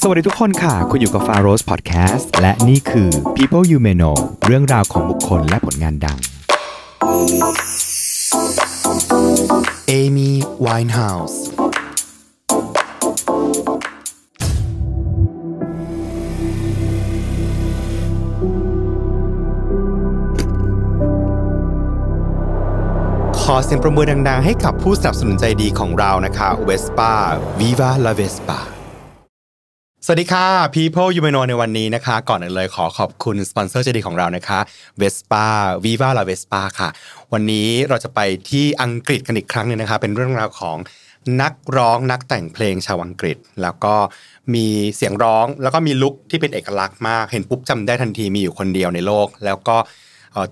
สวัสดีทุกคนค่ะคุณอยู่กับ f a r o s Podcast และนี่คือ People You May Know เรื่องราวของบุคคลและผลงานดัง Amy Winehouse ขอเสียงประมือดังๆให้กับผู้สนับสนุนใจดีของเรานะคะ Vespa Viva La Vespa สวัสดีค่ะ People You May Know ในวันนี้นะคะก่อนอื่นเลยขอขอบคุณสปอนเซอร์ใจดีของเรานะคะ Vespa Viva La Vespa ค่ะวันนี้เราจะไปที่อังกฤษกันอีกครั้งหนึ่งนะคะเป็นเรื่องราวของนักร้องนักแต่งเพลงชาวอังกฤษ แล้วก็มีเสียงร้องแล้วก็มีลุคที่เป็นเอกลักษณ์มากเห็นปุ๊บจำได้ทันทีมีอยู่คนเดียวในโลกแล้วก็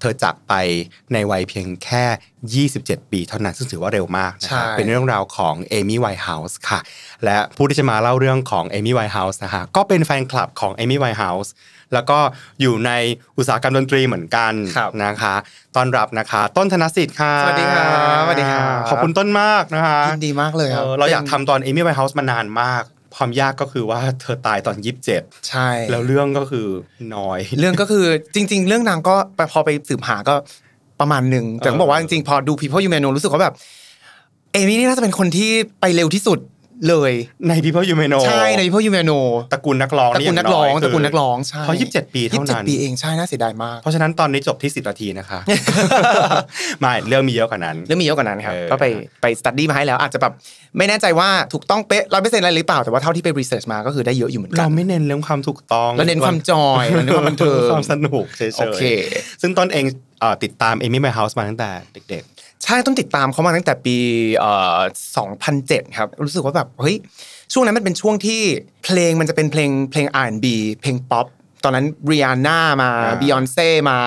เธอจากไปในวัยเพียงแค่ 27ปีเท่านั้นซึ่งถือว่าเร็วมากนะครับเป็นเรื่องราวของเอมี่ไวท์เฮาส์ค่ะและผู้ที่จะมาเล่าเรื่องของเอมี่ไวท์เฮาส์นะฮะก็เป็นแฟนคลับของเอมี่ไวท์เฮาส์แล้วก็อยู่ในอุตสาหกรรมดนตรีเหมือนกันนะคะ ต้อนรับนะคะ ต้นธนสิทธิ์ค่ะสวัสดีค่ะสวัสดีค่ะขอบคุณต้นมากนะคะยินดีมากเลยครับเราอยากทำตอนเอมี่ไวท์เฮาส์มานานมากความยากก็คือว่าเธอตายตอนยีิบเจ็ด ใช่ แล้วเรื่องก็คือน้อย เรื่องก็คือจริง ๆ เรื่องนางก็พอไปสืบหาก็ประมาณหนึ่งแต่ต้องบอกว่าจริงๆพอดูพีเพ l e ยู u มนรู้สึกว่าแบบเอมี่นี่น่าจะเป็นคนที่ไปเร็วที่สุดเลยในพิพอยูเมโนใช่ในพิพอยูเมโนตระกูลนักร้องตระกูลนักร้องตระกูลนักร้องใช่เขายี่สิบเจ็ดปีเท่านั้นยี่สิบเจ็ดปีเองใช่น่าเสียดายมากเพราะฉะนั้นตอนนี้จบที่สิบนาทีนะคะไม่เรื่องมีเยอะกว่านั้น เรื่องมีเยอะกว่านั้นครับก็ไปไปสตัดดี้มาให้แล้ว อาจจะแบบไม่แน่ใจว่าถูกต้องเป๊ะร้อยเปอร์เซ็นต์อะไรหรือเปล่าแต่ว่าเท่าที่ไปรีเสิร์ชมาก็คือได้เยอะอยู่เหมือนกันเราไม่เน้นเรื่องความถูกต้องเราเน้นความจอยเราเน้นความบันเทิงความสนุกเฉยๆซึ่งตอนเองติดตามเอมี่ไมเฮาส์มาตั้งแต่เด็กๆใช่ต้องติดตามเขามาตั้งแต่ปีสองพันเจ็ดครับรู้สึกว่าแบบเฮ้ยช่วงนั้นมันเป็นช่วงที่เพลงมันจะเป็นเพลงเพลงอาบีเพลงป๊อปตอนนั้นเรียน่ามาบิออนเซ่มา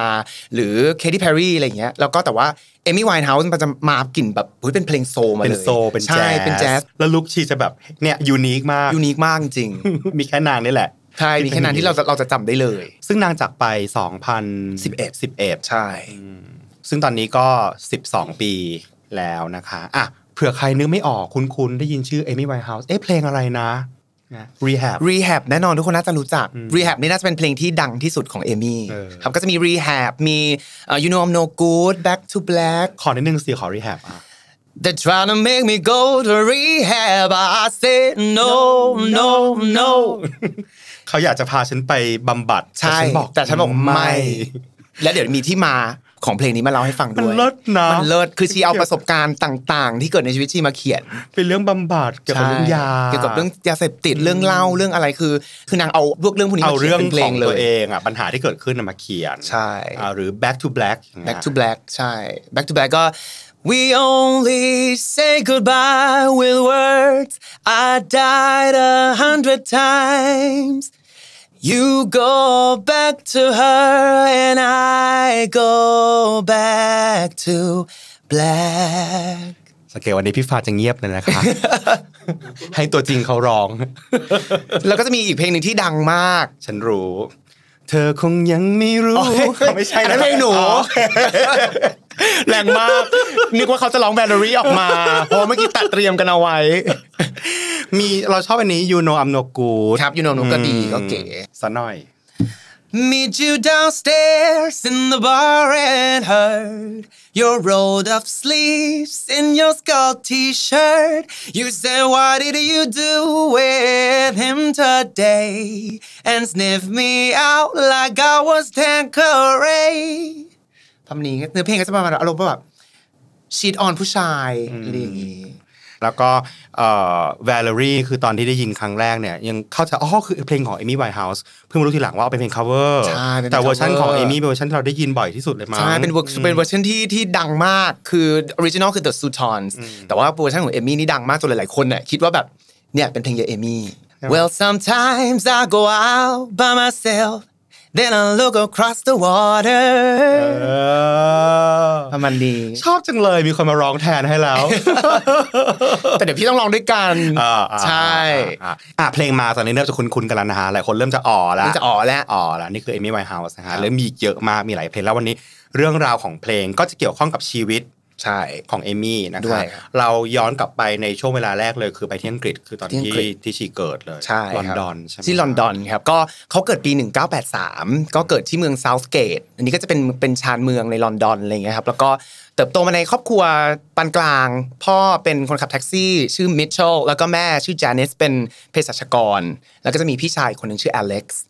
หรือเคทตี้แพรรี่อะไรเงี้ยแล้วก็แต่ว่าเอมี่ไวน์เฮาส์มันจะมากลิ่นแบบเฮ้ยเป็นเพลงโซมาเลยเป็นโซเป็นแจ๊สเป็นแจ๊สแล้วลุคชีจะแบบเนี่ยยูนิคมากยูนิคมากจริงมีแค่นางนี่แหละใช่มีแค่นั้นที่เราจะเราจะจำได้เลย ซึ่งนางจากไป 2011 11 ใช่ซึ่งตอนนี้ก็ 12 ปีแล้วนะคะอ่ะเผื่อใครนึกไม่ออกคุ้นๆได้ยินชื่อเอมี่ไวท์เฮาส์เอ๊ะเพลงอะไรนะ Rehab Rehab แน่นอนทุกคนน่าจะรู้จัก Rehab นี่น่าจะเป็นเพลงที่ดังที่สุดของเอมี่ครับก็จะมี Rehab มี You know I'm no good Back to Black ขอนิดนึงสิขอ Rehab They're trying to make me go to rehab. I said no, no, no. เขาอยากจะพาฉันไปบำบัดใช่บอกแต่ฉันบอกไม่ แล้วเดี๋ยวมีที่มาของเพลงนี้มาเล่าให้ฟังด้วยมันเลิศนะมันเลิศคือชีเอาประสบการณ์ต่าง ๆ ที่เกิดในชีวิตชีมาเขียน เป็นเรื่องบำบัดเกี่ยวกับเรื่องยา เกี่ยวกับเรื่องยาเสพติดเรื่องเล่าเรื่องอะไรคือคือนางเอาพวกเรื่องพวกนี้มาเขียนเป็นเพลงเลยตัวเองอ่ะปัญหาที่เกิดขึ้นมาเขียนใช่หรือ back to black back to black ใช่ back to black ก็ We only say goodbye with words. I died a hundred times. You go back to her and I go back to black สังเกตวันนี้พี่ฟ้าจะเงียบเลยนะคะ ให้ตัวจริงเขาร้อง แล้วก็จะมีอีกเพลงหนึ่งที่ดังมาก ฉันรู้ เธอคงยังไม่รู้ไม่ใช่นะเพลงหนูแรงมากนึกว่าเขาจะร้องแบตเตอรี่ออกมาเพราะเมื่อกี้ตัดเตรียมกันเอาไว้ มีเราชอบอันนี้ยูโนอัมโนกูครับยูโนอัมโนก็ดีก็เก๋สะหน่อย Meet you downstairs in the bar and heard your rolled up sleeves in your skull t shirt. You said, What did you do with him today? And sniff me out like I was Tanqueray. ทำนี้เนื้อเพลงก็จะประมาณอารมณ์แบบชีตออนผู้ชายอะไรอย่างนี้แล้วก็เวลรี่คือตอนที่ได้ยินครั้งแรกเนี่ยยังเข้าใจอ๋อคือเพลงของเอมี่ไวท์เฮาส์เพิ่งรู้ทีหลังว่าเป็นเพลง cover แต่เวอร์ชันของเอมี่เป็นเวอร์ชันที่เราได้ยินบ่อยที่สุดเลยมั้งใช่เป็นเวอร์เป็นเวอร์ชันที่ที่ดังมากคือออริจินอลคือ The Sutons แต่ว่าเวอร์ชันของเอมี่นี่ดังมากจนหลายๆคนเนี่ยคิดว่าแบบเนี่ยเป็นเพลงเยเอมี่ Well sometimes I go out by myself Then I look across the water ประมาณดี ชอบจังเลยมีคนมาร้องแทนให้แล้ว แต่เดี๋ยวพี่ต้องร้องด้วยกันใช่ อ่ะเพลงมาตอนนี้เริ่มจะคุ้นๆกันแล้วนะฮะหลายคนเริ่มจะอ๋อแล้วจะอ๋อแล้วอ๋อแล้วนี่คือเอมี่ไวท์เฮาส์นะฮะรล่มมีเยอะมากมีหลายเพลงแล้ววันนี้เรื่องราวของเพลงก็จะเกี่ยวข้องกับชีวิตใช่ของเอมี่นะครับเราย้อนกลับไปในช่วงเวลาแรกเลยคือไปที่อังกฤษคือตอนที่ที่ชีเกิดเลยใช่ลอนดอนใช่ที่ลอนดอนครับก็เขาเกิดปี 1983 ก็เกิดที่เมืองเซาท์เกตอันนี้ก็จะเป็นเป็นชานเมืองในลอนดอนอะไรเงี้ยครับแล้วก็เติบโตมาในครอบครัวปานกลาง พ่อเป็นคนขับแท็กซี่ ชื่อมิชเชลแล้วก็แม่ชื่อเจนนิสเป็นเภสัชกร แล้วก็จะมีพี่ชายคนหนึ่งชื่ออเล็กซ์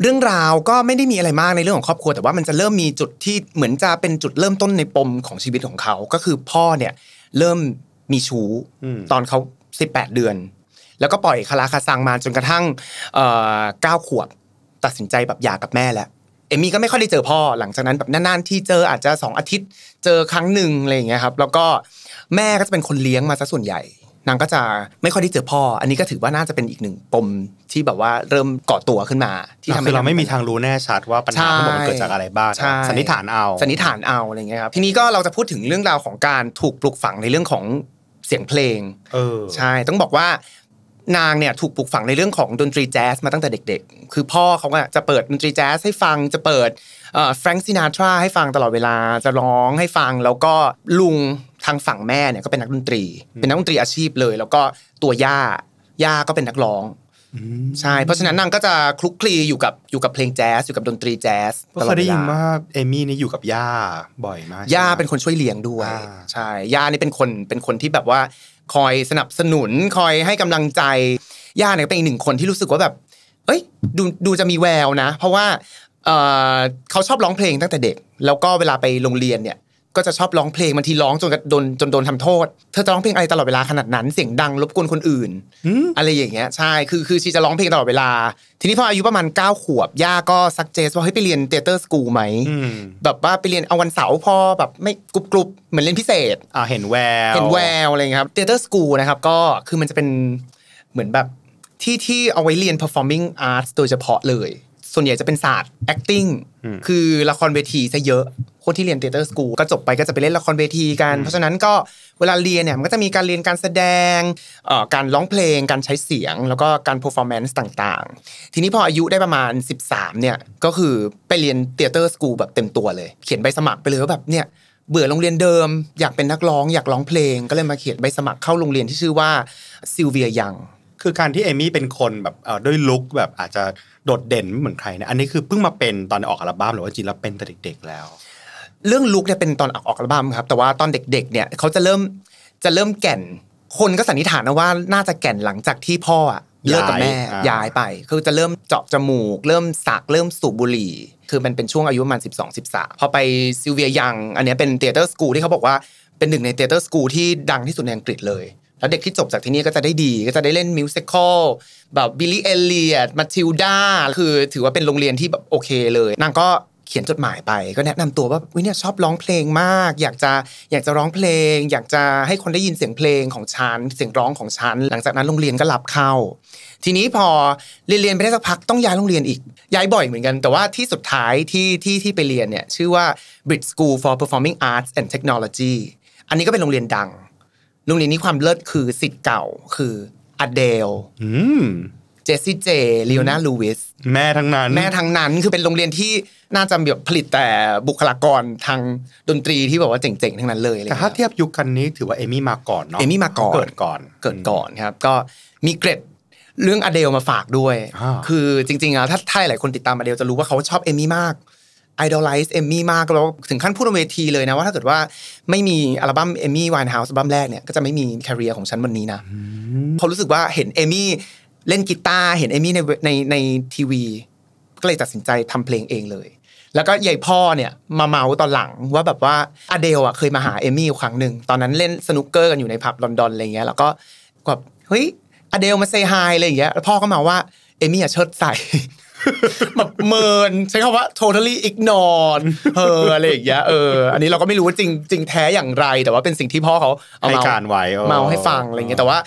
เรื่องราวก็ไม่ได้มีอะไรมากในเรื่องของครอบครัว แต่ว่ามันจะเริ่มมีจุดที่เหมือนจะเป็นจุดเริ่มต้นในปมของชีวิตของเขา ก็คือพ่อเนี่ยเริ่มมีชู้ตอนเขา18 เดือน แล้วก็ปล่อยคาราคาซังมาจนกระทั่งเก้าขวบตัดสินใจแบบหย่ากับแม่แล้วเอมี่ก็ไม่ค่อยได้เจอพ่อ หลังจากนั้นแบบนานๆที่เจออาจจะสองอาทิตย์เจอครั้งหนึ่งอะไรอย่างเงี้ยครับแล้วก็แม่ก็จะเป็นคนเลี้ยงมาซะส่วนใหญ่นางก็จะไม่ค่อยได้เจอพ่อ อันนี้ก็ถือว่าน่าจะเป็นอีกหนึ่งปม ที่แบบว่าเริ่มก่อตัวขึ้นมา ที่ทำให้เราไม่มีทางรู้แน่ชัด ว่าปัญหาทั้งหมดมันเกิดจากอะไรบ้างสันนิษฐานเอาสันนิษฐานเอาอะไรเงี้ยครับ ทีนี้ก็เราจะพูดถึงเรื่องราวของการถูกปลุกฝังในเรื่องของเสียงเพลงใช่ ต้องบอกว่านางเนี่ยถูกปลุกฝังในเรื่องของดนตรีแจ๊สมาตั้งแต่เด็ก ๆ คือพ่อเขาอะจะเปิดดนตรีแจ๊สให้ฟัง จะเปิดแฟรงค์ซินาทราให้ฟังตลอดเวลา จะร้องให้ฟัง แล้วก็ลุงทางฝั่งแม่เนี่ยก็เป็นนักดนตรี เป็นนักดนตรีอาชีพเลย แล้วก็ตัวย่าย่าก็เป็นนักร้องใช่ เพราะฉะนั้นนางก็จะคลุกคลีอยู่กับอยู่กับเพลงแจ๊สอยู่กับดนตรีแจ๊สตลอดเวลาเได้ยินว่าเอมี่นี่อยู่กับย่าบ่อยมาก ย่าเป็นคนช่วยเลี้ยงด้วยใช่ย่านี่เป็นคนเป็นคนที่แบบว่า คอยสนับสนุนคอยให้กำลังใจย่าเนี่ยเป็นอีกหนึ่งคนที่รู้สึกว่าแบบเอ้ยดูดูจะมีแววนะ เพราะว่าเขาชอบร้องเพลงตั้งแต่เด็กแล้วก็เวลาไปโรงเรียนเนี่ยก็จะชอบร้องเพลงบางทีร้องจนโดนจนโดนทำโทษ เธอจะร้องเพลงอะไรตลอดเวลาขนาดนั้นเสียงดังรบกวนคนอื่นอะไรอย่างเงี้ยใช่คือคือชีจะร้องเพลงตลอดเวลา ทีนี้พออายุประมาณ9ขวบย่าก็ซักเจสว่าเฮ้ยไปเรียนเตเตอร์สกูลไหมแบบว่าไปเรียนเอาวันเสาร์พอแบบไม่กรุบกรุบเหมือนเรียนพิเศษอ่าเห็นแววเห็นแววอะไรเงี้ยครับเตเตอร์สกูลนะครับก็คือมันจะเป็นเหมือนแบบที่ที่เอาไว้เรียน performing arts โดยเฉพาะเลย ส่วนใหญ่จะเป็นศาสตร์ acting คือละครเวทีซะเยอะคนที่เรียนเทเตอร์สกูลก็จบไปก็จะไปเล่นละครเวทีกัน เพราะฉะนั้นก็เวลาเรียนเนี่ยมันก็จะมีการเรียนการแสดงการร้องเพลง การใช้เสียงแล้วก็การเพอร์ฟอร์แมนซ์ต่างๆ ทีนี้พออายุได้ประมาณ 13เนี่ยก็คือไปเรียนเทเตอร์สกูลแบบเต็มตัวเลย เขียนใบสมัครไปเลยว่าแบบเนี่ยเบื่อโรงเรียนเดิม อยากเป็นนักร้องอยากร้องเพลง ก็เลยมาเขียนใบสมัครเข้าโรงเรียนที่ชื่อว่าซิลเวียยังคือการที่เอมี่เป็นคนแบบด้วยลุคแบบอาจจะโดดเด่นไม่เหมือนใครเนี่ยอันนี้คือเพิ่งมาเป็นตอนออกอัลบั้มหรือว่าจริงแล้วเป็นแต่เด็กๆแล้วเรื่องลุกเนี่ยเป็นตอนออกอัลบั้มครับ แต่ว่าตอนเด็กๆ เนี่ยเขาจะเริ่มจะเริ่มแก่นคนก็สันนิษฐานนะว่า น่าจะแก่นหลังจากที่พ่อเลิกกับแม่ย้ายไปคือจะเริ่มเจาะจมูกเริ่มสักเริ่มสูบบุหรี่ คือมันเป็นช่วงอายุประมาณ12 13พอไปซิลเวียยังอันนี้เป็นเตเตอร์สกูที่เขาบอกว่าเป็นหนึ่งในเตเตอร์สกูที่ดังที่สุดในอังกฤษเลย แล้วเด็กที่จบจากที่นี่ก็จะได้ดี ก็จะได้เล่นมิวสิควลแบบบิลลี่เอเลียตมาทิลดาคือถือว่าเป็นโรงเรียนที่แบบโอเคเลยนางก็เขียนจดหมายไปก็แนะนำตัวว่าวิเนี่ยชอบร้องเพลงมาก อยากจะอยากจะร้องเพลง อยากจะให้คนได้ยินเสียงเพลงของฉันเสียงร้องของฉันหลังจากนั้นโรงเรียนก็รับเข้า ทีนี้พอเรียนเรียนไปได้สักพักต้องย้ายโรงเรียนอีกย้ายบ่อยเหมือนกัน แต่ว่าที่สุดท้ายที่ที่ที่ไปเรียนเนี่ยชื่อว่า b r i t School for Performing Arts and Technology อันนี้ก็เป็นโรงเรียนดังโรงเรียนนี้ความเลิศคือสิทธิ์เก่าคืออเดลเจสซี่เจเลโอนาลูวิสแม่ทั้งนั้น แม่ทั้งนั้น คือเป็นโรงเรียนที่น่าจะแบบผลิตแต่บุคลากรทางดนตรีที่แบบว่าเจ๋งๆทั้งนั้นเลยแต่ถ้าเทียบยุคกันนี้ถือว่าเอมี่มาก่อนเนาะเอมี่มาก่อนเกิดก่อนเกิดก่อนครับก็มีเกรดเรื่องอเดลมาฝากด้วย คือจริงๆอ่ะถ้าใครหลายคนติดตามอเดลจะรู้ว่าเขาชอบเอมี่มากไอดอลไลซ์เอมี่มากแล้วถึงขั้นพูดบนเวทีเลยนะว่าถ้าเกิดว่าไม่มีอัลบั้มเอมี่วา์เฮาส์อัลบั้มแรกเนี่ยก็จะไม่มีแคริเอร์ของฉันวันนี้นะเขารู้สึกว่าเห็นเอมมี่เล่นกีตาร์เห็นเอมี่ในในในทีวีก็เลยตัดสินใจทำเพลงเองเลย แล้วก็ใหญ่พ่อเนี่ยมาเมาตอนหลังว่าแบบว่าอเดลอ่ะเคยมาหาเอมี่ครั้งหนึ่งตอนนั้นเล่นสนุกเกอร์กันอยู่ในผับลอนดอนอะไรเงี้ย แล้วก็แบบเฮ้ยอเดลมาเซ์ไฮอะไรอย่างเงี้ยแล้วพ่อก็มาว่าเอมี่อ่ะเชิดใส่แบบเมินใช้คำว่า totally ignore เอออะไรอย่างเงี้ยเออ อันนี้เราก็ไม่รู้ว่าจริงจริงแท้อย่างไร แต่ว่าเป็นสิ่งที่พ่อเขาเอามาเมาให้ฟังอะไรเงี้ยแต่ว่า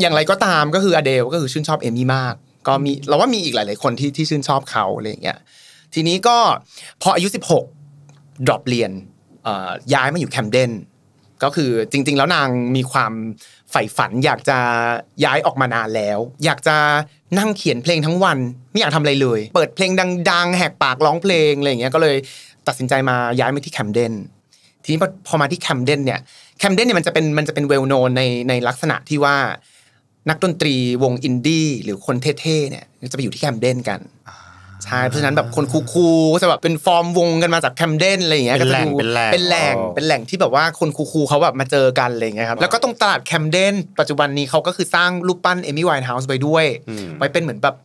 อย่างไรก็ตามก็คืออเดลก็คือชื่นชอบเอมี่มาก ก็มีเราว่ามีอีกหลาย ๆคนที่ที่ชื่นชอบเขาอะไรอย่างเงี้ยทีนี้ก็พออายุ16ดรอปเรียนย้ายมาอยู่แคมเดนก็คือจริงๆแล้วนางมีความใฝ่ฝัน อยากจะย้ายออกมานานแล้ว อยากจะนั่งเขียนเพลงทั้งวันไม่อยากทำอะไรเลย เปิดเพลงดัง ๆแหกปากร้องเพลงอะไรอย่างเงี้ยก็เลยตัดสินใจมาย้ายมาที่แคมเดนทีนี้พอมาที่แคมเดนเนี่ยแคมเดนเนี่ยมันจะเป็นมันจะเป็นเวลโนนในในลักษณะที่ว่านักดนตรีวงอินดี้หรือคนเท่ๆเนี่ยจะไปอยู่ที่แคมเดนกันใช่เพราะฉะนั้นแบบคนคูคูก็จะแบบเป็นฟอร์มวงกันมาจากแคมเดนอะไรอย่างเงี้ยก็จะ่งเป็นแหล่งเป็นแหล่งที่แบบว่าคนคูคูเขาแบบมาเจอกันอะไรอย่างเงี้ยครับแล้วก็ตรงตลาดแคมเดน ปัจจุบันนี้เขาก็คือสร้างรูปปั้นเอมี่ไวน์เฮาส์ไปด้วยไว้เป็นเหมือนแบบ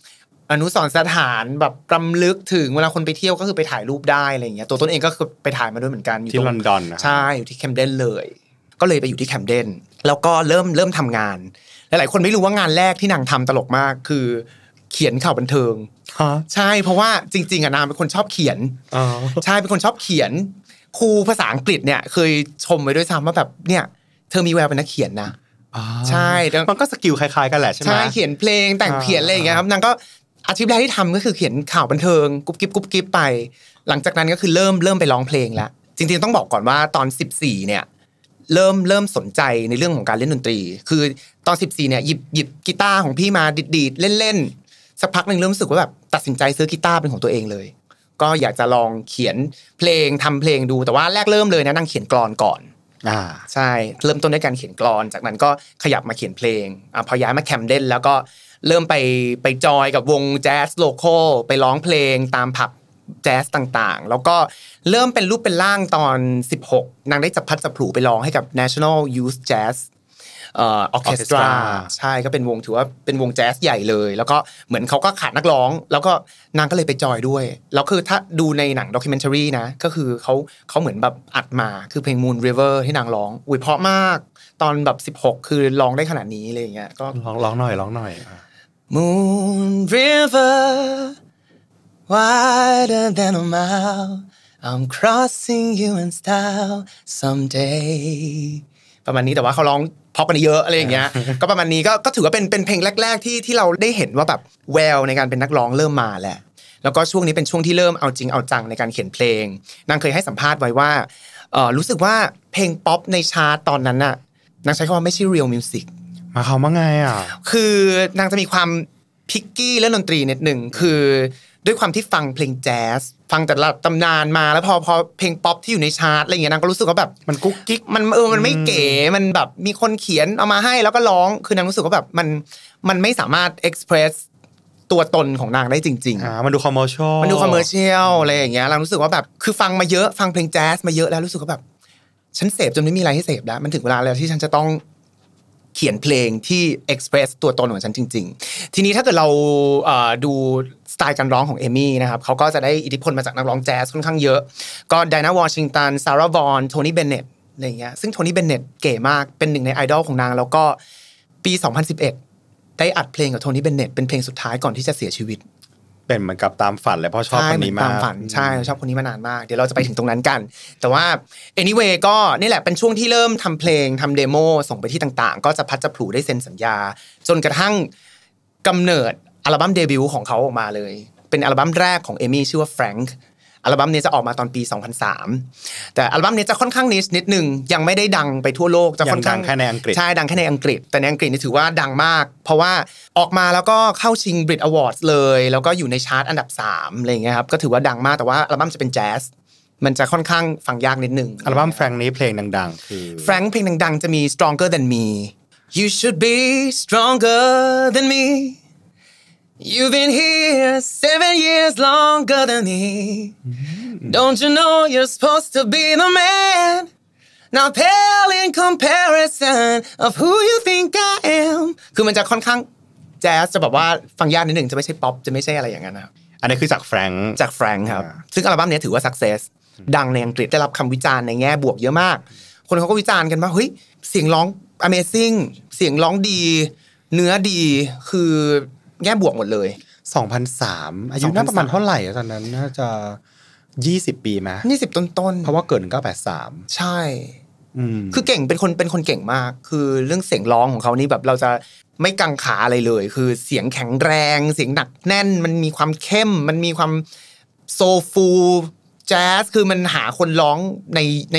อนุสรสถานแบบรำลึกถึงเวลาคนไปเที่ยวก็คือไปถ่ายรูปได้อะไรอย่างเงี้ยตัวตนเองก็คือไปถ่ายมาด้วยเหมือนกันอยู่ที่ลอนดอนใช่อยู่ที่แคมเดนเลย ก็เลยไปอยู่ที่แคมเดนแล้วก็เริ่มเริ่มทำงานหลายๆคนไม่รู้ว่างานแรกที่นางทำตลกมาก คือเขียนข่าวบันเทิงใช่ เพราะว่าจริง ๆอะนางเป็นคนชอบเขียนใช่ เป็นคนชอบเขียน ครูภาษาอังกฤษเนี่ย เคยชมไว้ด้วยซ้ำว่าแบบ เนี่ย เธอมีแววเป็นนักเขียนนะใช่ มันก็สกิลคล้ายๆกันแหละใช่ไหมเขียนเพลง แต่งเขียนอะไรอย่างเงี้ยครับนางก็อาชีพแรกที่ทำก็คือเขียนข่าวบันเทิงกุ๊บกิ๊บกุ๊บกิ๊บไป หลังจากนั้นก็คือเริ่มเริ่มไปร้องเพลงแล้ว จริง ๆ ต้องบอกก่อนว่าตอน 14 เนี่ย เริ่มเริ่มสนใจในเรื่องของการเล่นดนตรี คือตอน14เนี่ยหยิบหยิบกีตาร์ของพี่มาดีดเล่นนสักพักหนึ่งเริ่มรู้สึกว่าแบบตัดสินใจซื้อกีตาร์เป็นของตัวเองเลย ก็อยากจะลองเขียนเพลงทำเพลงดูแต่ว่าแรกเริ่มเลยนะนั่งเขียนกรอนก่อนอ่าใช่เริ่มต้นด้วยการเขียนกรอนจากนั้นก็ขยับมาเขียนเพลงอ่าพอย้ายมาแคมเดนแล้วก็เริ่มไปไปจอยกับวงแจ๊สโลเคอลไปร้องเพลงตามผับแจ๊สต่างๆแล้วก็เริ่มเป็นรูปเป็นร่างตอน 16นางได้จับพัดจับผูไปร้องให้กับ National Youth Jazz ออเคสตราใช่ก็เป็นวงถือว่าเป็นวงแจ๊สใหญ่เลย แล้วก็เหมือนเขาก็ขาดนักร้อง แล้วก็นางก็เลยไปจอยด้วยแล้วคือถ้าดูในหนังด็อกิเมนทารีนะก็คือเขาเขาเหมือนแบบอัดมาคือเพลง Moon River ที่นางร้อง อุ้ยเพราะมากตอนแบบ 16 คือร้องได้ขนาดนี้อะไรยเงี้ยก็ร้องร้องหน่อยร้องหน่อย Moon River wider than a mile I'm crossing you in style someday ประมาณนี้แต่ว่าเขาร้องพอกันเยอะอะไรอย่างเงี้ย ก็ประมาณนี้ก็ก็ถือว่าเป็นเป็นเพลงแรก ๆที่ที่เราได้เห็นว่าแบบแววในการเป็นนักร้องเริ่มมาแหละ แล้วก็ช่วงนี้เป็นช่วงที่เริ่มเอาจริงเอาจังในการเขียนเพลง นางเคยให้สัมภาษณ์ไว้ว่าเออรู้สึกว่าเพลงป๊อปในชาร์ตตอนนั้นน่ะ นางใช้คำว่าไม่ใช่เรียลมิวสิกมาเขาว่าไงอ่ะ คือนางจะมีความพิกกี้และดนตรีนิดหนึ่งคือด้วยความที่ฟังเพลงแจ๊สฟังแต่ละตำนานมา แล้วพอพอเพลงป๊อปที่อยู่ในชาร์ตอะไรเงี้ยนางก็รู้สึกว่าแบบ มันกุ๊กกิ๊กมันเออมันไม่เก๋มันแบบมีคนเขียนเอามาให้แล้วก็ร้องคือนางรู้สึกว่าแบบมันมันไม่สามารถเอ็กซ์เพรสตัวตนของนางได้จริงๆอ่ามันดูคอมเมอร์เชียลมันดูคอมเมอร์เชียลอะไรอย่างเงี้ยเรารู้สึกว่าแบบคือฟังมาเยอะ ฟังเพลงแจ๊สมาเยอะแล้วรู้สึกว่าแบบฉันเสพจนไม่มีอะไรให้เสพแล้วมันถึงเวลาแล้วที่ฉันจะต้องเขียนเพลงที่เอ็กเพรสตัวตนของฉันจริง ๆ ทีนี้ถ้าเกิดเราดูสไตล์การร้องของเอมี่นะครับเขาก็จะได้อิทธิพลมาจากนักร้องแจ๊สค่อนข้างเยอะ ก็ไดนาวอชิงตัน ซาร่าบอนโทนี่เบนเน็ตอะไรเงี้ย ซึ่งโทนี่เบนเน็ตเก๋มาก เป็นหนึ่งในไอดอลของนางแล้วก็ปี 2011 ได้อัดเพลงกับโทนี่เบนเน็ตเป็นเพลงสุดท้ายก่อนที่จะเสียชีวิตเป็นเหมือนกับตามฝันเลยเพราะชอบคนนี้มากตามฝันใช่ ชอบคนนี้มานานมาก เดี๋ยวเราจะไปถึงตรงนั้นกัน แต่ว่า anyway ก็นี่แหละเป็นช่วงที่เริ่มทำเพลงทำเดโมส่งไปที่ต่างๆ ก็จะพัดจะผูได้เซ็นสัญญา จนกระทั่งกำเนิดอัลบั้มเดบิวต์ของเขาออกมาเลย เป็นอัลบั้มแรกของเอมี่ชื่อว่าแฟรงค์อัลบั้มนี้จะออกมาตอนปี 2003 แต่อัลบั้มนี้จะค่อนข้างนิชนิดหนึ่งยังไม่ได้ดังไปทั่วโลกจะค่อนข้างแค่ในอังกฤษใช่ดังแค่ในอังกฤษ แต่ในอังกฤษนี่ถือว่าดังมาก เพราะว่าออกมาแล้วก็เข้าชิงบริตอวอร์ดเลย แล้วก็อยู่ในชาร์ตอันดับ3อะไรเงี้ยครับก็ถือว่าดังมากแต่ว่าอัลบั้มจะเป็นแจ๊สมันจะค่อนข้างฟังยากนิดหนึ่งอัลบั้มแฟรงนี้เพลงดังๆคือแฟรงเพลงดังๆจะมี stronger than me you should be stronger than me You've been here seven years longer than me. Don't you know you're supposed to be the man? Now pale in comparison of who you think I am คือมันจะค่อนข้างแจ๊สจะแบบว่าฟังยากนิดหนึ่งจะไม่ใช่ป๊อปจะไม่ใช่อะไรอย่างนั้นครับอันนี้คือจากแฟรงค์จากแฟรงค์ครับซึ่งอัลบั้มนี้ถือว่าสักเซสดังในอังกฤษได้รับคำวิจารณ์ในแง่บวกเยอะมาก คนเขาก็วิจารณ์กันว่าเฮ้ยเสียงร้อง Amazing เสียงร้องดี เนื้อดีคือแง่บวกหมดเลย 2003 อายุน่าประมาณเท่าไหร่ตอนนั้นน่าจะ20ปีไหมยี่สิบต้นๆ เพราะว่าเกิด983ใช่คือเก่งเป็นคนเป็นคนเก่งมาก คือเรื่องเสียงร้องของเขานี่แบบเราจะไม่กังขาอะไรเลย คือเสียงแข็งแรง เสียงหนักแน่น มันมีความเข้ม มันมีความโซฟูแจ๊ส คือมันหาคนร้องในใน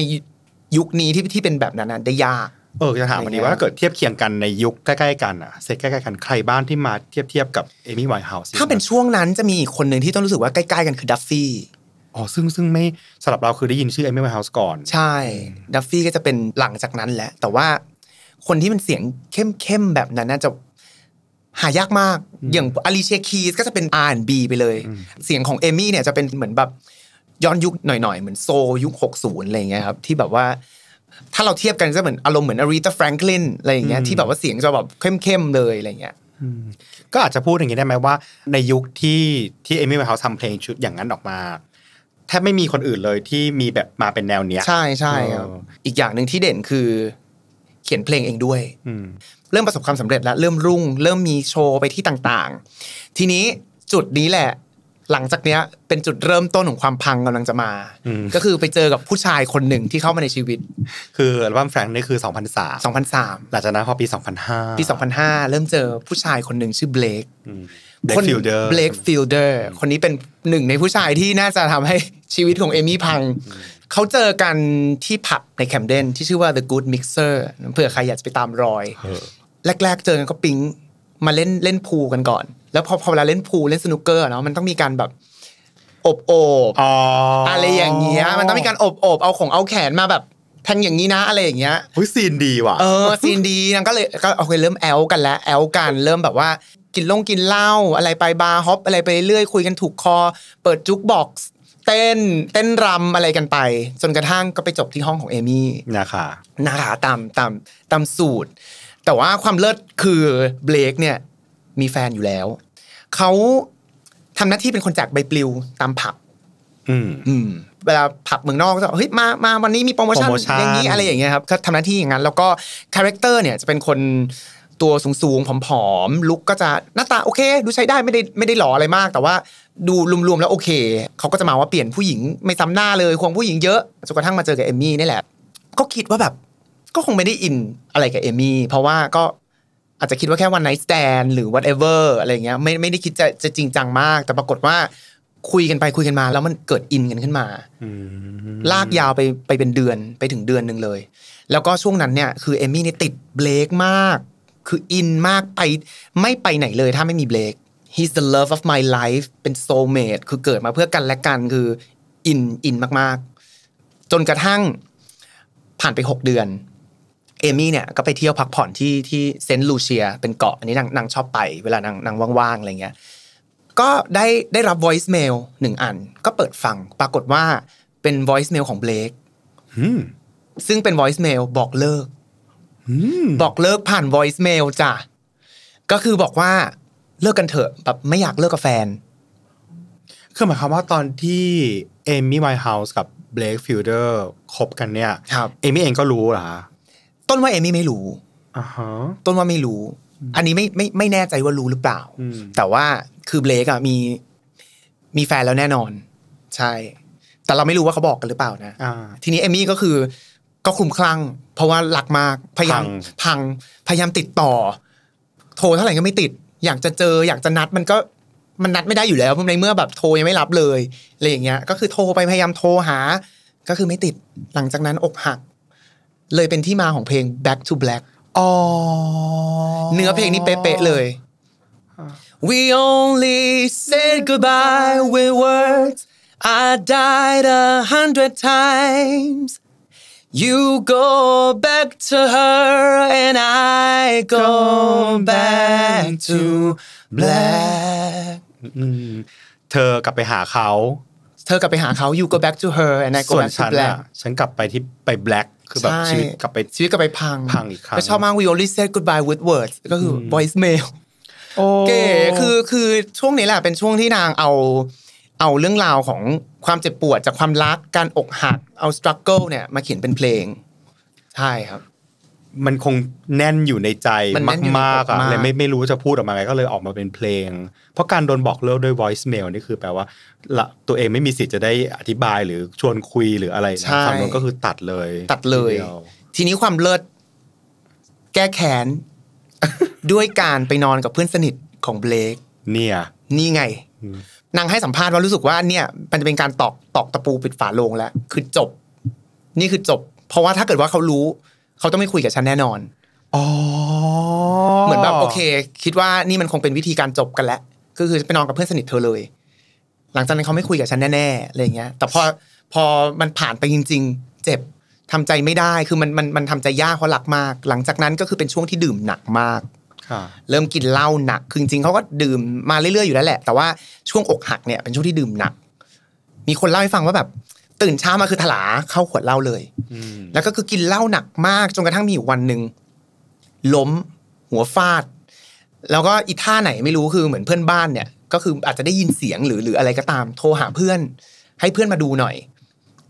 ยุคนี้ที่ที่เป็นแบบนั้นได้ยากเออจะถามวันนี้ว่าถ้าเกิดเทียบเคียงกันในยุคใกล้ๆกันอ่ะเซตใกล้ๆกันใครบ้านที่มาเทียบเทียบกับเอมี่ไวท์เฮาส์ถ้าเป็นช่วงนั้นจะมีอีกคนหนึ่งที่ต้องรู้สึกว่าใกล้ๆกันคือดัฟฟี่อ๋อซึ่งซึ่งไม่สำหรับเราคือได้ยินชื่อเอมี่ไวท์เฮาส์ก่อนใช่ดัฟฟี่ก็จะเป็นหลังจากนั้นแหละแต่ว่าคนที่มันเสียงเข้มๆแบบนั้นน่าจะหายากมากอย่างอลิเชคีสก็จะเป็นอาร์บีไปเลย เสียงของเอมี่เนี่ยจะเป็นเหมือนแบบย้อนยุคหน่อยๆเหมือนโซยุค 60อะไรเงี้ยครับที่แบบว่าถ้าเราเทียบกันจะเหมือนอารมณ์เหมือนอาริตาแฟรงคลินอะไรอย่างเงี้ยที่แบบว่าเสียงจะแบบเข้มๆเลยอะไรเงี้ยก็อาจจะพูดอย่างนี้ได้ไหมว่าในยุคที่ที่เอมี่ไวท์เฮาส์ทำเพลงชุดอย่างนั้นออกมาแทบไม่มีคนอื่นเลยที่มีแบบมาเป็นแนวเนี้ย ใช่ใช่ครับอีกอย่างหนึ่งที่เด่นคือเขียนเพลงเองด้วยเริ่มประสบความสำเร็จ แล้วเริ่มรุ่ง เริ่มมีโชว์ไปที่ต่างๆ ทีนี้จุดนี้แหละหลังจากเนี้ยเป็นจุดเริ่มต้นของความพังกำลังจะมา ก็คือไปเจอกับผู้ชายคนหนึ่งที่เข้ามาในชีวิต คืออัลบั้มแฟรงค์นี่คือ 2003 2003 หลังจากนั้นพอปี 2005 ปี 2005 เริ่มเจอผู้ชายคนหนึ่งชื่อเบลกคนเบลกฟิลเดอร์ คนนี้เป็นหนึ่งในผู้ชายที่น่าจะทำให้ชีวิตของเอมี่พัง เขาเจอกันที่ผับในแคมเดนที่ชื่อว่า The Good Mixer เผื่อใครอยากจะไปตามรอย แรกๆ เจอกันก็ปิ๊งมาเล่นเล่นพูกันก่อน แล้วพอพอเวลาเล่นพูเล่นสนุกเกอร์เนาะ มันต้องมีการแบบ อบโอบอะไรอย่างเงี้ย มันต้องมีการอบโอบ เอาของเอาแขนมาแบบแทงอย่างนี้นะ อะไรอย่างเงี้ยเฮ้ยซีนดีว่ะ เออซีนดีนางก็เลยก็โอเคเริ่มแอลกันแล้วแอลกันเริ่มแบบว่ากินลงกินเหล้าอะไรไปบาร์ฮอปอะไรไปเรื่อยคุยกันถูกคอเปิดจุกบ็อกซ์เต้น เต้นรำอะไรกันไป จนกระทั่งก็ไปจบที่ห้องของเอมี่นะคะนะคะตามตามตามสูตรแต่ว่าความเลิศคือเบลกเนี่ย มีแฟนอยู่แล้วเขาทำหน้าที่เป็นคนแจกใบปลิวตามผับอืมเวลาผับเมืองนอกก็เฮ้ยมามาวันนี้มีโปรโมชั่นอย่างนี้อะไรอย่างเงี้ยครับเขาทำหน้าที่อย่างนั้น แล้วก็คาแรคเตอร์เนี่ยจะเป็นคนตัวสูงๆผอมๆลุกก็จะหน้าตาโอเค ดูใช้ได้ไม่ได้ไม่ได้หล่ออะไรมาก แต่ว่าดูรวมๆแล้วโอเคเขาก็จะมาว่าเปลี่ยนผู้หญิง ไม่ซ้ำหน้าเลยควงผู้หญิงเยอะจนกระทั่งมาเจอกับเอมมี่นี่แหละก็คิดว่าแบบก็คงไม่ได้อินอะไรกับเอมี่เพราะว่าก็อาจจะคิดว่าแค่วันไนท์แตน หรือ whatever อะไรเงี้ยไม่ไม่ได้คิดจะจะจริงจังมาก แต่ปรากฏว่าคุยกันไปคุยกันมา แล้วมันเกิดอินกันขึ้นมาลากยาวไปไปเป็นเดือนไปถึงเดือนหนึ่งเลย แล้วก็ช่วงนั้นเนี่ยคือเอมี่นี่ติดเบลกมากคืออินมากไปไม่ไปไหนเลยถ้าไม่มีเบลก he's the love of my life เป็น soul mate คือเกิดมาเพื่อกันและกันคืออินอินมากๆจนกระทั่งผ่านไป 6 เดือนเอมี่เนี่ยก็ไปเที่ยวพักผ่อนที่ที่เซนต์ลูเชียเป็นเกาะอันนี้นางนางชอบไป เวลานางนางว่างๆอะไรเงี้ยก็ได้ได้รับ voice mail หนึ่งอันก็เปิดฟังปรากฏว่าเป็น voice mail ของเบลกซึ่งเป็น voice mail บอกเลิกบอกเลิกผ่าน voice mail จ้ะก็คือบอกว่าเลิกกันเถอะแบบไม่อยากเลิกกับแฟนคือหมายความว่าตอนที่เอมี่ไวท์เฮาส์กับเบลกฟิลเดอร์คบกันเนี่ยเอมี่เองก็รู้เหรอต้นว่าเอมี่ไม่รู้ต้นว่าไม่รู้ อันนี้ไม่ไม่ไม่แน่ใจว่ารู้หรือเปล่า แต่ว่าคือเบลกอะมีมีแฟนแล้วแน่นอน ใช่ แต่เราไม่รู้ว่าเขาบอกกันหรือเปล่านะทีนี้เอมี่ก็คือก็คลุมคลั่งเพราะว่าหลักมาก พยายามพังพยายามติดต่อ โทรเท่าไหร่ก็ไม่ติด อยากจะเจออยากจะนัดมันก็มันนัดไม่ได้อยู่แล้วในเมื่อแบบโทรยังไม่รับเลยอะไรอย่างเงี้ย ก็คือโทรไปพยายามโทรหา ก็คือไม่ติด หลังจากนั้นอกหักเลยเป็นที่มาของเพลง back to black อ๋อ เนื้อเพลงนี้เป๊ะเลย we only said goodbye with words I died a hundred times you go back to her and I go back to black เธอกลับไปหาเขา เธอกลับไปหาเขา you go back to her and I go back to black ฉันกลับไปที่ไป black คือแบบชีวิตกลับไปชีวิตกลับไปพังพังอีกครั้งก็ชอบมากวิโอลิเซตกูดบายวิดเวิร์ดก็คือ voice mail เก๋คือคือช่วงนี้แหละ เป็นช่วงที่นางเอาเอาเรื่องราวของความเจ็บปวดจากความรักการอกหักเอาสครัคเกิลเนี่ยมาเขียนเป็นเพลงใช่ครับมันคงแน่นอยู่ในใจมากๆอะเลยไม่ไม่รู้จะพูดออกมาไงก็เลยออกมาเป็นเพลงเพราะการโดนบอกเลิกด้วย voice mail นี่คือแปลว่าละตัวเองไม่มีสิทธิ์จะได้อธิบายหรือชวนคุยหรืออะไรคำนั้นก็คือตัดเลย ตัดเลย ทีนี้ความเลิศแก้แค้นด้วยการไปนอนกับเพื่อนสนิทของเบลกเนี่ย นี่ไงนางให้สัมภาษณ์ว่ารู้สึกว่าเนี่ยมันจะเป็นการตอกตอกตะปูปิดฝาโลงแล้วคือจบ นี่คือจบ เพราะว่าถ้าเกิดว่าเขารู้เขาต้องไม่คุยกับฉันแน่นอนเหมือนแบบโอเค คิดว่านี่มันคงเป็นวิธีการจบกันแล้วก็คือไปนอนกับเพื่อนสนิทเธอเลย หลังจากนั้นเขาไม่คุยกับฉันแน่ๆอะไรเงี้ยแต่พอพอมันผ่านไปจริงๆเจ็บทำใจไม่ได้คือมันมันมันทำใจยากเพราะหลักมาก หลังจากนั้นก็คือเป็นช่วงที่ดื่มหนักมากเริ่มกินเหล้าหนักคือจริงเขาก็ดื่มมาเรื่อยๆอยู่แล้วแหละ แต่ว่าช่วงอกหักเนี่ย เป็นช่วงที่ดื่มหนักมีคนเล่าให้ฟังว่าแบบตื่นเช้ามาคือถลาเข้าขวดเหล้าเลยแล้วก็คือกินเหล้าหนักมากจนกระทั่งมีวันหนึ่งล้มหัวฟาด แล้วก็อีท่าไหนไม่รู้คือเหมือนเพื่อนบ้านเนี่ย ก็คืออาจจะได้ยินเสียงหรือหรืออะไรก็ตามโทรหาเพื่อน ให้เพื่อนมาดูหน่อย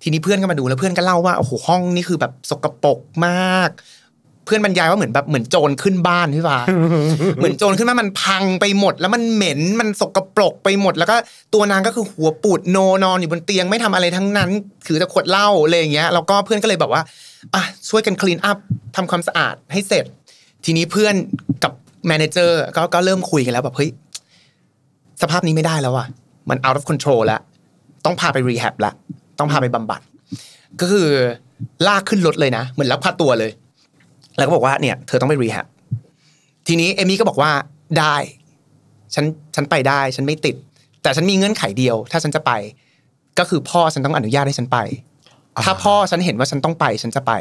ทีนี้เพื่อนก็มาดูแล้วเพื่อนก็เล่าว่าโอ้โหห้องนี่คือแบบสกปรกมากเพื่อนบรรยายว่าเหมือนแบบเหมือนโจรขึ้นบ้านพี่ฟ้าเหมือนโจรขึ้นมา มันพังไปหมด แล้วมันเหม็นมันสกปรกไปหมด แล้วก็ตัวนางก็คือหัวปูดโนนอน อยู่บนเตียงไม่ทำอะไรทั้งนั้นถือแต่ขวดเหล้าอะไรอย่างเงี้ยแล้วก็เพื่อนก็เลยแบบว่าอ่ะ ช่วยกันคลีนอัพทำความสะอาดให้เสร็จ ทีนี้เพื่อนกับแมเนเจอร์ก็ก็เริ่มคุยกันแล้วแบบเฮ้ยสภาพนี้ไม่ได้แล้วอ่ะมัน out of control แล้วต้องพาไป rehab ล้วต้องพาไปบำบัด ก็คือลากขึ้นรถเลยนะ เหมือนลักพาตัวเลยแล้วก็บอกว่าเนี่ยเธอต้องไปรีแฮบทีนี้เอมี่ก็บอกว่า ได้ ฉันฉันไปได้ ฉันไม่ติด แต่ฉันมีเงื่อนไขเดียว ถ้าฉันจะไป ก็คือพ่อฉันต้องอนุญาตให้ฉันไปถ้าพ่อฉันเห็นว่าฉันต้องไป ฉันจะไป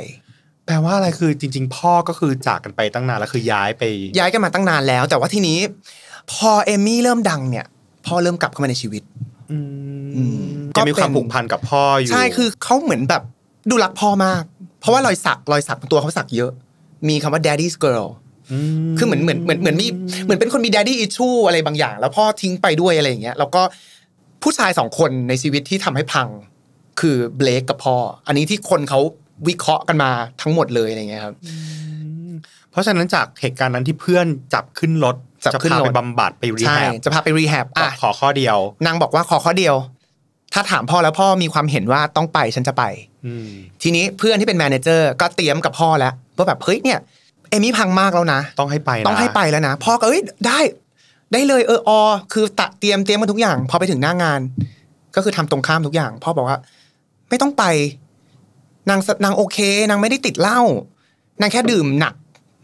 แปลว่าอะไรคือ จริง ๆ พ่อก็คือจากกันไปตั้งนานแล้วคือย้ายไปย้ายกันมาตั้งนานแล้ว แต่ว่าทีนี้พอเอมี่เริ่มดังเนี่ยพ่อเริ่มกลับเข้ามาในชีวิตก็มีความผูกพันกับพ่ออยู่ใช่คือเขาเหมือนแบบ ดูรักพ่อมากเพราะว่ารอยสักรอยสักตัวเขาสักเยอะมีคำว่า daddy's girl คือเหมือนเหมือนเหมือนเหมือนมีเหมือนเป็นคนมี daddy issue อะไรบางอย่าง แล้วพ่อทิ้งไปด้วยอะไรอย่างเงี้ย แล้วก็ผู้ชายสองคนในชีวิตที่ทำให้พัง คือเบลกกับพ่อ อันนี้ที่คนเขาวิเคราะห์กันมาทั้งหมดเลยอะไรเงี้ยครับ เพราะฉะนั้นจากเหตุการณ์นั้นที่เพื่อนจับขึ้นรถจะพาไปบำบัดไปรีแฮบจะพาไปรีแฮบขอข้อเดียวนางบอกว่าขอข้อเดียว ถ้าถามพ่อแล้วพ่อมีความเห็นว่าต้องไปฉันจะไปทีนี้เพื่อนที่เป็นแมเนเจอร์ก็เตรียมกับพ่อแล้วว่าแบบเฮ้ยเนี่ยเอมี่พังมากแล้วนะต้องให้ไปต้องให้ไปแล้วนะพ่อก็เอ้ยได้ ได้เลยเอออคือตะเตรียมเตรียมมาทุกอย่างพอไปถึงหน้างาน ก็คือทำตรงข้ามทุกอย่างพ่อบอกว่า ไม่ต้องไป นางนางโอเค นางไม่ได้ติดเหล้านางแค่ดื่มหนัก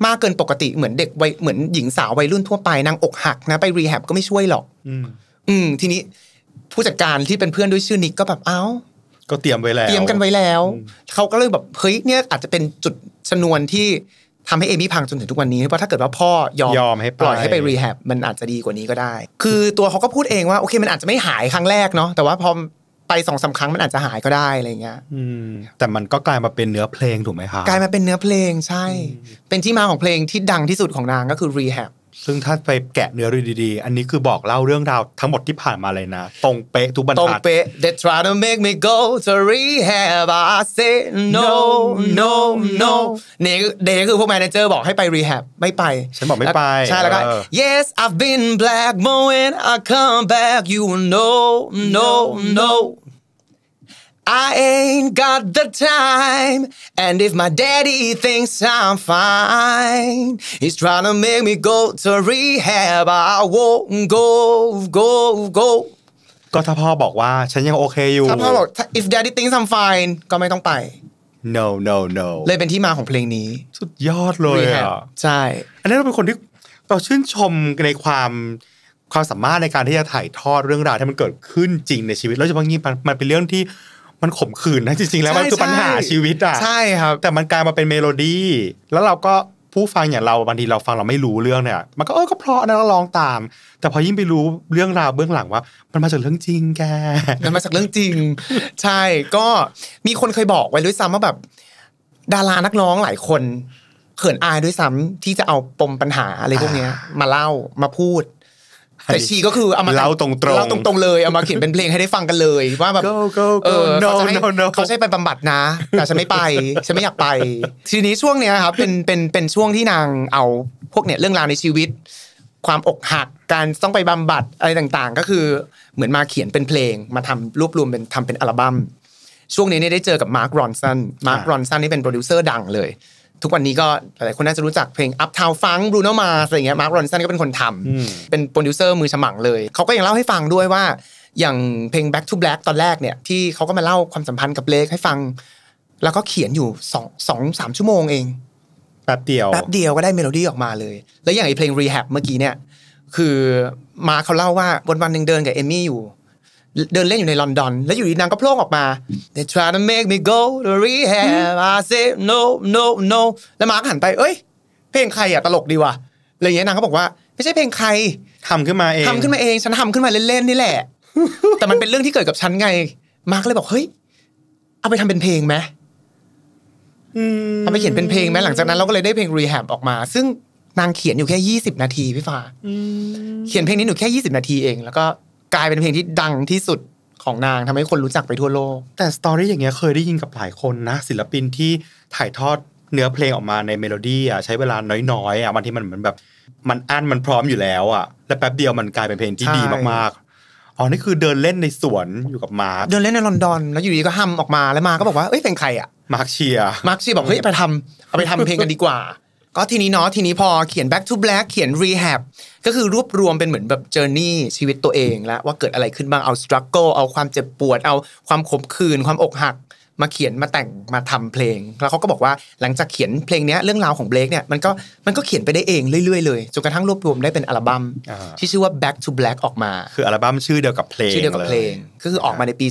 มากเกินปกติเหมือนเด็กวัยเหมือนหญิงสาววัยรุ่นทั่วไปนางอกหักนะ ไปรีแฮบก็ไม่ช่วยหรอกอืมทีนี้ผู้จัดการที่เป็นเพื่อนด้วยชื่อนิกก็แบบเอ้า ก็เตรียมไว้แล้วเตรียมกันไว้แล้วเขาก็เลยแบบเฮ้ยเนี่ยอาจจะเป็นจุดชนวนที่ทำให้เอมี่พังจนถึงทุกวันนี้เพราะถ้าเกิดว่าพ่อยอมยอมให้ปล่อยให้ไปรีแฮบมันอาจจะดีกว่านี้ก็ได้ คือตัวเขาก็พูดเองว่าโอเค มันอาจจะไม่หายครั้งแรกเนาะแต่ว่าพอไปสองสาครั้งมันอาจจะหายก็ได้อะไรเงี้ยแต่มันก็กลายมาเป็นเนื้อเพลงถูกไหมคะกลายมาเป็นเนื้อเพลงใช่ เป็นที่มาของเพลงที่ดังที่สุดของนางก็คือ rehab ซึ่งถ้าไปแกะเนื้อดูดีๆ อันนี้คือบอกเล่าเรื่องราวทั้งหมดที่ผ่านมาเลยนะ ตรงเป๊ะทุกบรรทัดตรงเป๊ะ They try to make me go to rehab I say no no no นี่เดย์คือพวกแมเนเจอร์บอกให้ไป rehab ไม่ไป ฉันบอกไม่ไปใช่แล้วก็ yes I've been black but when I come back you will know no no I ain't got the time. And if my daddy thinks I'm fine, he's trying to make me go to rehab. I won't go, go, go. ก็ถ้าพ่อบอกว่าฉันยังโอเคอยู่ถ้าพ่อบอก if daddy thinks I'm fine ก็ไม่ต้องไป no no no เลยเป็นที่มาของเพลงนี้ สุดยอดเลยอ่ะใช่ อันนี้เราเป็นคนที่เราชื่นชมในความความสามารถในการที่จะถ่ายทอดเรื่องราวที่มันเกิดขึ้นจริงในชีวิตแล้วเฉพาะยิ่งมันเป็นเรื่องที่มันข่มขืนนะจริงๆแล้วมันคือปัญหาชีวิตอ่ะใช่ครับ แต่มันกลายมาเป็นเมโลดี้แล้วเราก็ผู้ฟังอย่างเราบางทีเราฟังเราไม่รู้เรื่องเนี่ย มันก็เออก็เพราะนะเราลองตาม แต่พอยิ่งไปรู้เรื่องราวเบื้องหลังว่า มันมาจากเรื่องจริง แกมันมาจากเรื่องจริง ใช่ก็มีคนเคยบอกไว้ด้วยซ้ำว่าแบบ ดารานักร้องหลายคน เขินอายด้วยซ้ำที่จะเอาปมปัญหาอะไรพวกนี้มาเล่ามาพูดแต่ชีก็คือเอามาเล่าตรงๆเล่าตรงๆเลยเอามาเขียนเป็นเพลงให้ได้ฟังกันเลย ว่าแบบเขาจะให้เขาใช้ไปบำบัดนะ แต่ฉันไม่ไปฉันไม่อยากไป ทีนี้ช่วงเนี้ยครับเป็นเป็นเป็นช่วงที่นางเอาพวกเนี่ยเรื่องราวในชีวิต ความอกหักการต้องไปบำบัดอะไรต่างๆ ก็คือเหมือนมาเขียนเป็นเพลงมาทำรวบรวมเป็นทำเป็นอัลบั้มช่วงนี้เนี่ยได้เจอกับมาร์ครอนสันมาร์ครอนสันนี่เป็นโปรดิวเซอร์ดังเลยทุกวันนี้ก็หลายคนน่าจะรู้จักเพลงอัพทา n ฟังบรูโนมาอะไรเงี้ยมาร์ครอนสันก็เป็นคนทำเป็นโปรดิวเซอร์มือฉมังเลย เขาก็ยังเล่าให้ฟังด้วยว่าอย่างเพลง Back to Black ตอนแรกเนี่ย ที่เขาก็มาเล่าความสัมพันธ์กับเลกให้ฟัง แล้วก็เขียนอยู่สองสองสามชั่วโมงเองแป๊บเดียวแป๊บเดียวก็ได้เมโลดี้ออกมาเลย แล้วอย่างไอเพลง Rehab เมื่อกี้เนี่ยคือมาเขาเล่าว่าวันวันหนึ่งเดินกับเอมี่อยู่เดินเล่นอยู่ในลอนดอน แล้วอยู่ดีนางก็โผล่ออกมา they try to make me go to rehab I say no no no แล้วมาร์กหันไป เอ้ย เพลงใครอ่ะตลกดีว่ะอะไรเงี้ยนางก็บอกว่าไม่ใช่เพลงใครทำขึ้นมาเองทำขึ้นมาเองฉันทำขึ้นมาเล่นๆนี่แหละ แต่มันเป็นเรื่องที่เกิดกับฉันไง มาร์กเลยบอกเฮ้ย เอาไปทำเป็นเพลงไหมเอาไปเขียนเป็นเพลงไหมหลังจากนั้น เราก็เลยได้เพลง rehab ออกมา ซึ่งนางเขียนอยู่แค่ยี่สิบนาทีพี่ฟ้าเขียนเพลงนี้หนูแค่ยี่สิบนาทีเองแล้วก็กลายเป็นเพลงที่ดังที่สุดของนางทำให้คนรู้จักไปทั่วโลกแต่สตอรี่อย่างเงี้ยเคยได้ยินกับหลายคนนะศิลปินที่ถ่ายทอดเนื้อเพลงออกมาในเมโลดี้อ่ะใช้เวลาน้อยๆอ่ะบางทีมันเหมือนแบบมันอั้นมันพร้อมอยู่แล้วอ่ะแล้วแป๊บเดียวมันกลายเป็นเพลงที่ดีมาก ๆอ๋อนี่คือเดินเล่นในสวนอยู่กับมาร์เดินเล่นในลอนดอนแล้วอยู่ดีก็ห้มออกมาแล้วมาก็บอกว่าเอ้ยเป็นใครอ่ะมาร์คเชียร์มาร์คเชียร์บอกเฮ้ยไปทำเอาไปทำเพลงกันดีกว่าก็ทีนี้เนาะทีนี้พอเขียน back to black เขียน rehab ก็คือรวบรวมเป็นเหมือนแบบเจอร์นี่ชีวิตตัวเองแล้วว่าเกิดอะไรขึ้นบ้างเอา struggle เอาความเจ็บปวดเอาความขมขื่นความอกหัก มาเขียนมาแต่งมาทำเพลง แล้วเขาก็บอกว่าหลังจากเขียนเพลงนี้เรื่องราวของเบลกเนี่ยมันก็มันก็เขียนไปได้เองเรื่อยๆเลยจนกระทั่งรวบรวมได้เป็นอัลบั้มที่ชื่อว่า back to black ออกมาคืออัลบั้มชื่อเดียวกับเพลงชื่อเดียวกับเพลงก็คือออกมาในปี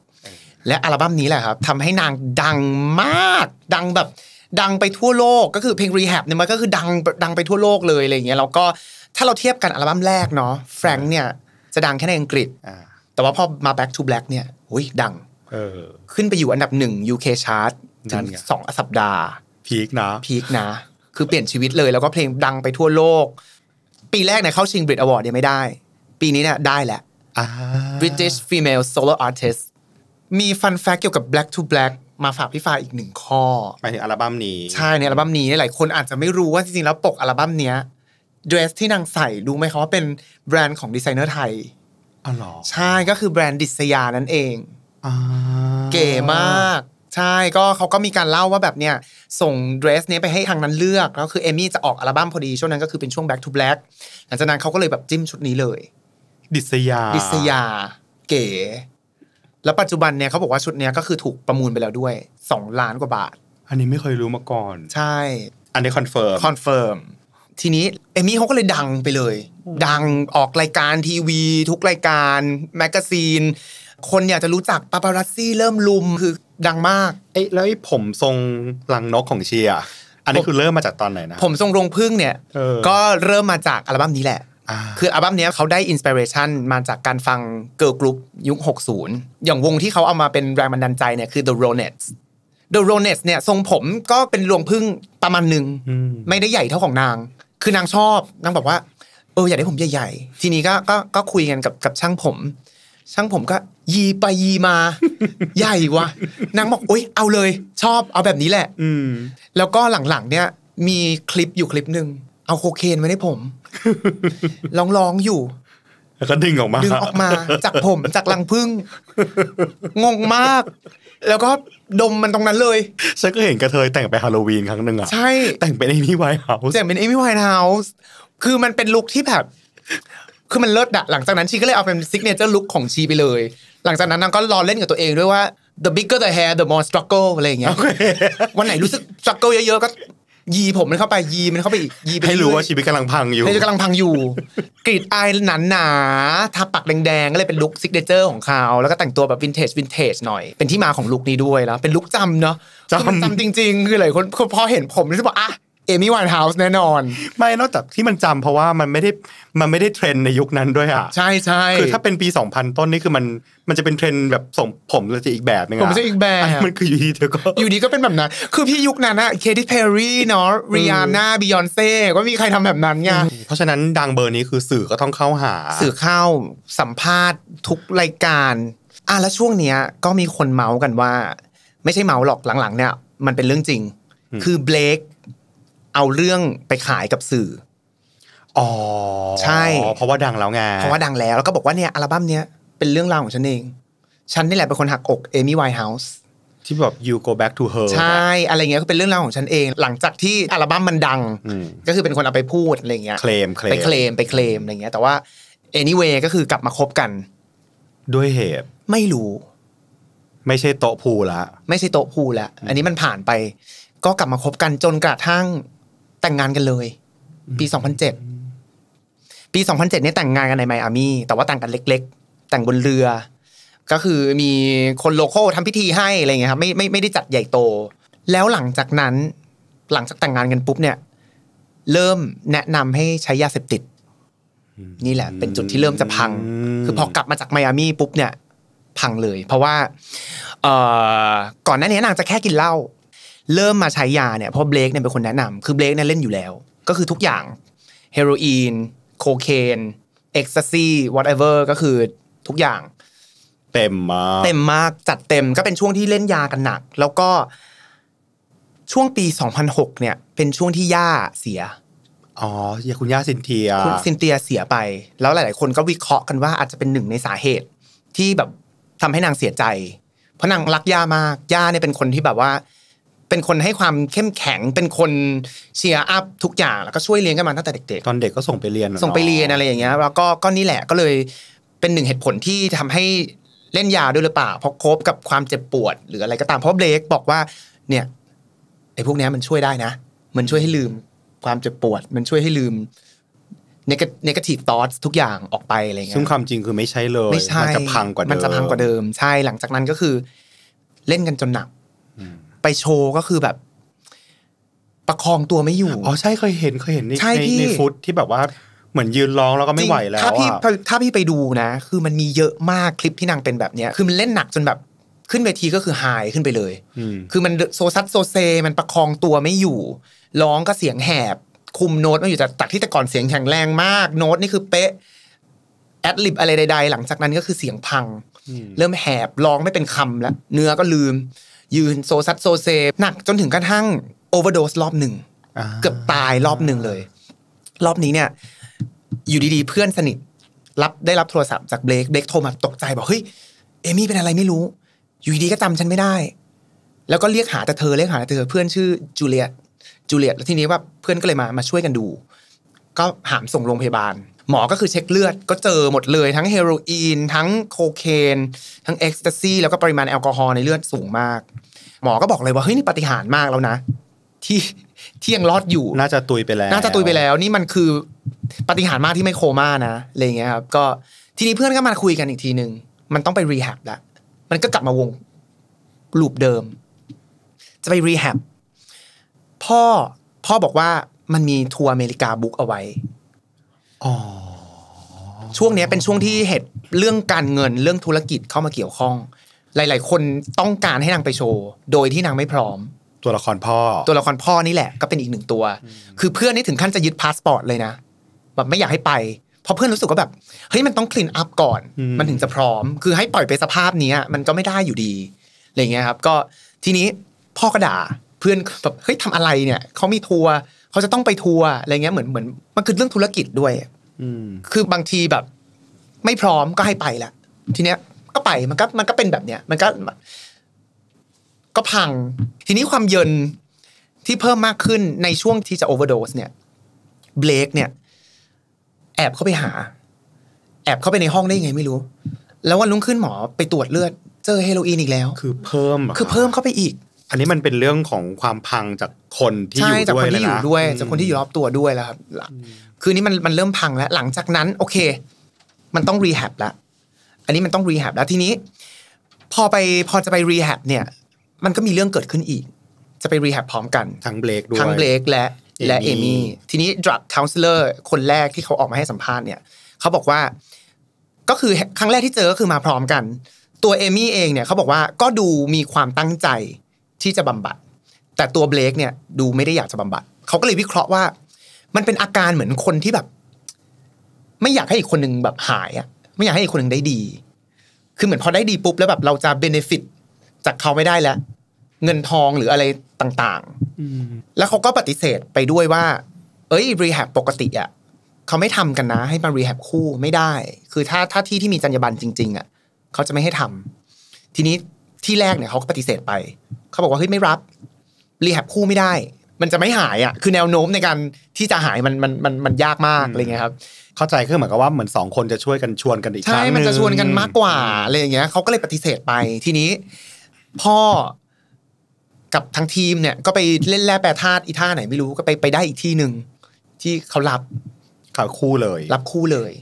2006 และอัลบั้มนี้แหละครับทำให้นางดังมากดังแบบดังไปทั่วโลกก็คือเพลง rehab เนี่ยมันก็คือดังดังไปทั่วโลกเลยอะไรเงี้ยแล้วก็ถ้าเราเทียบกันอัลบั้มแรกเนาะแฟรงค์เนี่ยจะดังแค่ในอังกฤษแต่ว่าพอมา back to black เนี่ยหุ้ยดังขึ้นไปอยู่อันดับหนึ่ง UK chart ถึงสองสัปดาห์พีคนะพีคนะ คือเปลี่ยนชีวิตเลยแล้วก็เพลงดังไปทั่วโลก ปีแรกเนี่ยเข้าชิงบริตอวอร์ดยังไม่ได้ ปีนี้เนี่ยได้แหละ British Female Solo Artist มีฟันแฟกเกี่ยวกับ Black to Black มาฝากพี่ฟ้าอีกหนึ่งข้อไปถึงอัลบั้มนี้ ใช่ในอัลบั้มนี้หลายคนอาจจะไม่รู้ว่าจริงๆแล้วปกอัลบั้มเนี้ยเดรสที่นางใส่รู้ไหมคะว่าเป็นแบรนด์ของดีไซเนอร์ไทยอ๋อหรอใช่ก็คือแบรนด์ดิสยานั่นเองเก๋มาก ใช่ก็เขาก็มีการเล่าว่าแบบเนี้ยส่งเดรสเนี้ยไปให้ทางนั้นเลือกแล้วคือเอมี่จะออกอัลบั้มพอดีช่วงนั้นก็คือเป็นช่วง back to black หลังจากนั้นเขาก็เลยแบบจิ้มชุดนี้เลยดิสยา ดิสยา เก๋แล้วปัจจุบันเนี่ยเขาบอกว่าชุดเนี้ยก็คือถูกประมูลไปแล้วด้วย2ล้านกว่าบาท อันนี้ไม่เคยรู้มาก่อนใช่ อันนี้คอนเฟิร์มคอนเฟิร์มทีนี้เอมี่เขาก็เลยดังไปเลย ดังออกรายการทีวี ทุกรายการแมกกาซีนคนอยากจะรู้จักปาปารัสซี่เริ่มลุมคือดังมาก เอ้แล้วผมทรงลังนกของเชียอันนี้คือเริ่มมาจากตอนไหนนะ ผมทรงรงพึ่งเนี่ย ก็เริ่มมาจากอัลบั้มนี้แหละคืออัลบั้มนี้เขาได้อินสปิเรชันมาจากการฟังเกิร์ลกรุ๊ปยุค60อย่างวงที่เขาเอามาเป็นแรงบันดาลใจเนี่ยคือ The Ronettes The Ronettes เนี่ยทรงผมก็เป็นรวงพึ่งประมาณหนึ่งไม่ได้ใหญ่เท่าของนาง คือนางชอบนางบอกว่าเอออยากได้ผมใหญ่ๆทีนี้ก็ก็ก็คุยกันกับกับช่างผม ช่างผมก็ ยีไปยีมา ใหญ่วะนางบอกโอ๊ย เอาเลยชอบเอาแบบนี้แหละ อืแล้วก็หลังๆเนี่ย มีคลิปอยู่คลิปหนึ่งเอาโคเคนไว้ในผมร้องร้องอยู่แล้วก็ดึงออกมาดึงออกมาจากผมจากลังพึ่งงงมาก แล้วก็ดมมันตรงนั้นเลยฉันก็เห็นกระเทยแต่งไปฮาโลวีนครั้งหนึ่งอ่ะใช่แต่งเป็นเอมี่ไวท์เฮาส์แต่งเป็นเอมี่ไวท์เฮาส์คือมันเป็นลุคที่แบบคือมันเลิศอะหลังจากนั้นชีก็เลยเอาเป็นซิกเนเจอร์ลุคของชีไปเลย หลังจากนั้นนางก็รอเล่นกับตัวเองด้วยว่า the bigger the hair the more struggle อะไรอย่างเงี้ยวันไหนรู้สึก struggle เยอะๆก็ยีผมมันเข้าไปยีมันเข้าไปอีกยีไปให้รู้ว่าชีวิตกำลังพังอยู่ให้กำลังพังอยู่กรีดอายหนาหนาทาปักแดงๆก็เลยเป็นลุคซิกเนเจอร์ของเขาแล้วก็แต่งตัวแบบวินเทจวินเทจหน่อยเป็นที่มาของลุคนี้ด้วยแล้วเป็นลุคจำเนาะจำจำจริงๆคือหลายคนพอเห็นผมรู้สึกว่าอ่ะเอมี่วานเฮาส์แน่นอนไม่นอกจากที่มันจำเพราะว่ามันไม่ได้มันไม่ได้เทรนในยุคนั้นด้วยอ่ะ ใช่ใช่คือถ้าเป็นปี2000ต้นนี่คือมันมันจะเป็นเทรนแบบส่งผมเลยจะอีกแบบนึงอะผมจะอีกแบบมันคืออยู่ดีเธอก็อยู่ดีก็เป็นแบบนั้นคือพี่ยุคนั้นอะเคทิเพอรี่เนาะริอาน่าบิยอนเซ่ก็มีใครทำแบบนั้นไงเพราะฉะนั้นดังเบอร์นี้คือสื่อก็ต้องเข้าหา สื่อเข้าสัมภาษณ์ทุกรายการอ่ะแล้วช่วงเนี้ยก็มีคนเมาส์กันว่า ไม่ใช่เมาส์หรอกหลังๆ เนี่ยมันเป็นเรื่องจริงคือเบลกเอาเรื่องไปขายกับสื่ออ๋อใช่เพราะว่าดังแล้วไงเพราะว่าดังแล้วแล้วก็บอกว่าเนี่ยอัลบั้มเนี้ยเป็นเรื่องราวของฉันเอง ฉันนี่แหละเป็นคนหักอกเอมี่ไวท์เฮาส์ที่แบบ you go back to her ใช่ อะไรเงี้ยก็เป็นเรื่องราวของฉันเอง หลังจากที่อัลบั้มมันดังก็คือเป็นคนเอาไปพูดอะไรเงี้ยเคลมเคลมไปเคลมไปเคลมอะไรเงี้ย แต่ว่า anyway ก็คือกลับมาคบกัน ด้วยเหตุ ไม่รู้ ไม่ใช่โต๊ะพูละไม่ใช่โต๊ะพูละอันนี้มันผ่านไป ก็กลับมาคบกันจนกระทั่งแต่งงานกันเลย ปีสองพันเจ็ดปีสองพันเจ็ดนี่แต่งงานกันในไมอามี่แต่ว่าแต่งกันเล็ก ๆ แต่งบนเรือ ก็คือมีคนโลโก้ทำพิธีให้อะไรเงี้ยครับไม่ไม่ไม่ได้จัดใหญ่โต แล้วหลังจากนั้นหลังจากแต่งงานกันปุ๊บเนี่ย เริ่มแนะนำให้ใช้ยาเสพติดนี่แหละ เป็นจุดที่เริ่มจะพัง คือพอกลับมาจากไมอามี่ปุ๊บเนี่ย พังเลย เพราะว่าก่อนหน้านี้นางจะแค่กินเหล้าเริ่มมาใช้ยาเนี่ยเพราะเบลกเนี่ยเป็นคนแนะนำ คือเบลกเนี่ยเล่นอยู่แล้ว ก็คือทุกอย่างเฮโรอีนโคเคนเอ็กซ์ซี whatever ก็คือทุกอย่าง เต็มมากเต็มมากจัดเต็มก็เป็นช่วงที่เล่นยากันหนัก แล้วก็ ช่วงปี2006 เนี่ย เป็นช่วงที่ย่าเสียอ๋อยาคุณย่าซินเทียคุณซินเทียเสียไป แล้วหลาย ๆ คนก็วิเคราะห์กันว่าอาจจะเป็นหนึ่งในสาเหตุ ที่แบบทำให้นางเสียใจ เพราะนางรักย่ามากย่าเนี่ยเป็นคนที่แบบว่าเป็นคนให้ความเข้มแข็งเป็นคนเชียร์อัพทุกอย่างแล้วก็ช่วยเลี้ยงกันมาตั้งแต่เด็กๆตอนเด็กก็ส่งไปเรียนส่งไปเรียนอะไรอย่างเงี้ยแล้วก็ก็นี่แหละก็เลยเป็นหนึ่งเหตุผลที่ทำให้เล่นยาด้วยหรือเปล่าเพราะคบกับความเจ็บปวดหรืออะไรก็ตามเพราะเบรกบอกว่าเนี่ยไอ้พวกนี้มันช่วยได้นะ มันช่วยให้ลืม ความเจ็บปวด มันช่วยให้ลืมเนกาทีฟทอสทุกอย่างออกไปอะไรเงี้ยซึ่งความจริงคือไม่ใช่เลยมันจะพังกว่าเดิมมันจะพังกว่าเดิม ใช่หลังจากนั้นก็คือเล่นกันจนหนักไปโชว์ก็คือแบบประคองตัวไม่อยู่อ๋อใช่เคยเห็นเคยเห็นในในในฟุตที่แบบว่าเหมือนยืนร้องแล้วก็ไม่ไหวแล้วถ้าพี่ถ้าพี่ไปดูนะ คือมันมีเยอะมากคลิปที่นางเป็นแบบเนี้ย คือมันเล่นหนักจนแบบขึ้นเวทีก็คือหายขึ้นไปเลยคือมันโซซัดโซเซ มันประคองตัวไม่อยู่ร้องก็เสียงแหบ คุมโน้ตไม่อยู่จากที่แต่ก่อนเสียงแข็งแรงมากโน้ตนี่คือเป๊ะแอดลิบอะไรใดๆ หลังจากนั้นก็คือเสียงพังเริ่มแหบร้องไม่เป็นคำแล้ว เนื้อก็ลืมยืนโซซัดโซเซหนักจนถึงกระทั่งโอเวอร์โดสรอบหนึ่งเกือบตายรอบหนึ่งเลย รอบนี้เนี่ย อยู่ดีๆเพื่อนสนิท รับได้รับโทรศัพท์จากเบรกเบรกโทรมาตกใจบอกเฮ้ยเอมี่เป็นอะไรไม่รู้ อยู่ดีๆก็จำฉันไม่ได้ แล้วก็เรียกหาแต่เธอเรียกหาแต่เธอเพื่อนชื่อจูเลียตจูเลียตแล้วทีนี้ว่าเพื่อนก็เลยมามาช่วยกันดู ก็หามส่งโรงพยาบาลหมอก็คือเช็คเลือดก็เจอหมดเลยทั้งเฮโรอีนทั้งโคเคนทั้งเอ็กซ์ตซีแล้วก็ปริมาณแอลกอฮอล์ในเลือดสูงมาก หมอก็บอกเลยว่าเฮ้ยนี่ปฏิหารมากแล้วนะ ที่ที่ยังรอดอยู่น่าจะตุยไปแล้ว น่าจะตุยไปแล้ว นี่มันคือปฏิหารมากที่ไม่โคม่านะอะไรเงี้ยครับก็ทีนี้เพื่อนก็มาคุยกันอีกทีหนึ่งมันต้องไปรีแฮบละมันก็กลับมาวงลูปเดิม จะไปรีแฮบพ่อพ่อบอกว่ามันมีทัวร์อเมริกาบุ๊กเอาไว้ช่วงนี้เป็นช่วงที่เหตุเรื่องการเงินเรื่องธุรกิจเข้ามาเกี่ยวข้อง หลายๆ คนต้องการให้นางไปโชว์โดยที่นางไม่พร้อม ตัวละครพ่อ ตัวละครพ่อนี่แหละ ก็เป็นอีกหนึ่งตัวคือเพื่อนนี่ถึงขั้นจะยึดพาสปอร์ตเลยนะแบบไม่อยากให้ไปพราะเพื่อนรู้สึกว่าแบบเฮ้ยมันต้องคลีนอัพก่อน มันถึงจะพร้อม คือให้ปล่อยไปสภาพนี้มันก็ไม่ได้อยู่ดีอะไรเงี้ยครับ ก็ทีนี้พ่อก็ด่าเพื่อนแบบเฮ้ยทำอะไรเนี่ยเขามีทัวร์เขาจะต้องไปทัวร์อะไรเงี้ยเหมือนเหมือนมันคือเรื่องธุรกิจด้วยคือบางทีแบบ ไม่พร้อมก็ให้ไปละ ทีเนี้ยก็ไปมันก็มันก็เป็นแบบเนี้ยมันก็ ก็พัง ทีนี้ความเยินที่เพิ่มมากขึ้นในช่วงที่จะโอเวอร์โดสเนี่ยเบลกเนี่ย แอบเข้าไปหา แอบเข้าไปในห้องได้ยังไง ไม่รู้ แล้ววันรุ่งขึ้นหมอไปตรวจเลือดเจอเฮโรอีนอีกแล้ว คือเพิ่มคือเพิ่มเข้าไปอีกอันนี้มันเป็นเรื่องของความพังจากคนที่อยู่ด้วยจากคนที่อยู่ด้วยจากคนที่อยู่รอบตัวด้วยแล้วครับ คือนี่มันมันเริ่มพังแล้ว หลังจากนั้น โอเค มันต้องรีแฮบแล้ว อันนี้มันต้องรีแฮบแล้ว ทีนี้ พอไปพอจะไปรีแฮบเนี่ย มันก็มีเรื่องเกิดขึ้นอีก จะไปรีแฮบพร้อมกันทั้งเบรกด้วยทั้งเบรกและและเอมี่ ทีนี้ดรักคาวน์ซลเลอร์คนแรกที่เขาออกมาให้สัมภาษณ์เนี่ย เขาบอกว่า ก็คือครั้งแรกที่เจอก็คือมาพร้อมกัน ตัวเอมี่เองเนี่ยเขาบอกว่าก็ดูมีความตั้งใจที่จะบำบัดแต่ตัวเบลกเนี่ย ดูไม่ได้อยากจะบำบัดเขาก็เลยวิเคราะห์ว่า มันเป็นอาการเหมือนคนที่แบบ ไม่อยากให้อีกคนหนึ่งแบบหายอ่ะไม่อยากให้อีกคนหนึ่งได้ดี คือเหมือนพอได้ดีปุ๊บแล้วแบบเราจะเบนฟิต จากเขาไม่ได้แล้ว เงินทองหรืออะไรต่างๆแล้วเขาก็ปฏิเสธไปด้วยว่า เอ้ยรีแฮบปกติอ่ะเขาไม่ทำกันนะให้มารีแฮบคู่ไม่ได้ คือถ้าถ้าที่ที่มีจรรยาบรรณจริง ๆอ่ะเขาจะไม่ให้ทำ ทีนี้ที่แรกเนี่ยเขาก็ปฏิเสธไปเขาบอกว่าเฮ้ยไม่รับรีแฮบคู่ไม่ได้ มันจะไม่หายอ่ะคือแนวโน้มในการที่จะหายมันมันมันมันยากมากอะไรเงี้ยครับ เข้าใจคือเหมือนกับว่าเหมือนสองคนจะช่วยกันชวนกันอีกครั้งใช่ มันจะชวนกันมากกว่าอะไรอย่างเงี้ยเขาก็เลยปฏิเสธไปทีนี้ พ่อกับทางทีมเนี่ย ก็ไปเล่นแร่แปรธาตุอีท่าไหนไม่รู้ก็ไปไปได้อีกที่หนึ่งที่เขารับขาคู่เลย รับคู่เลย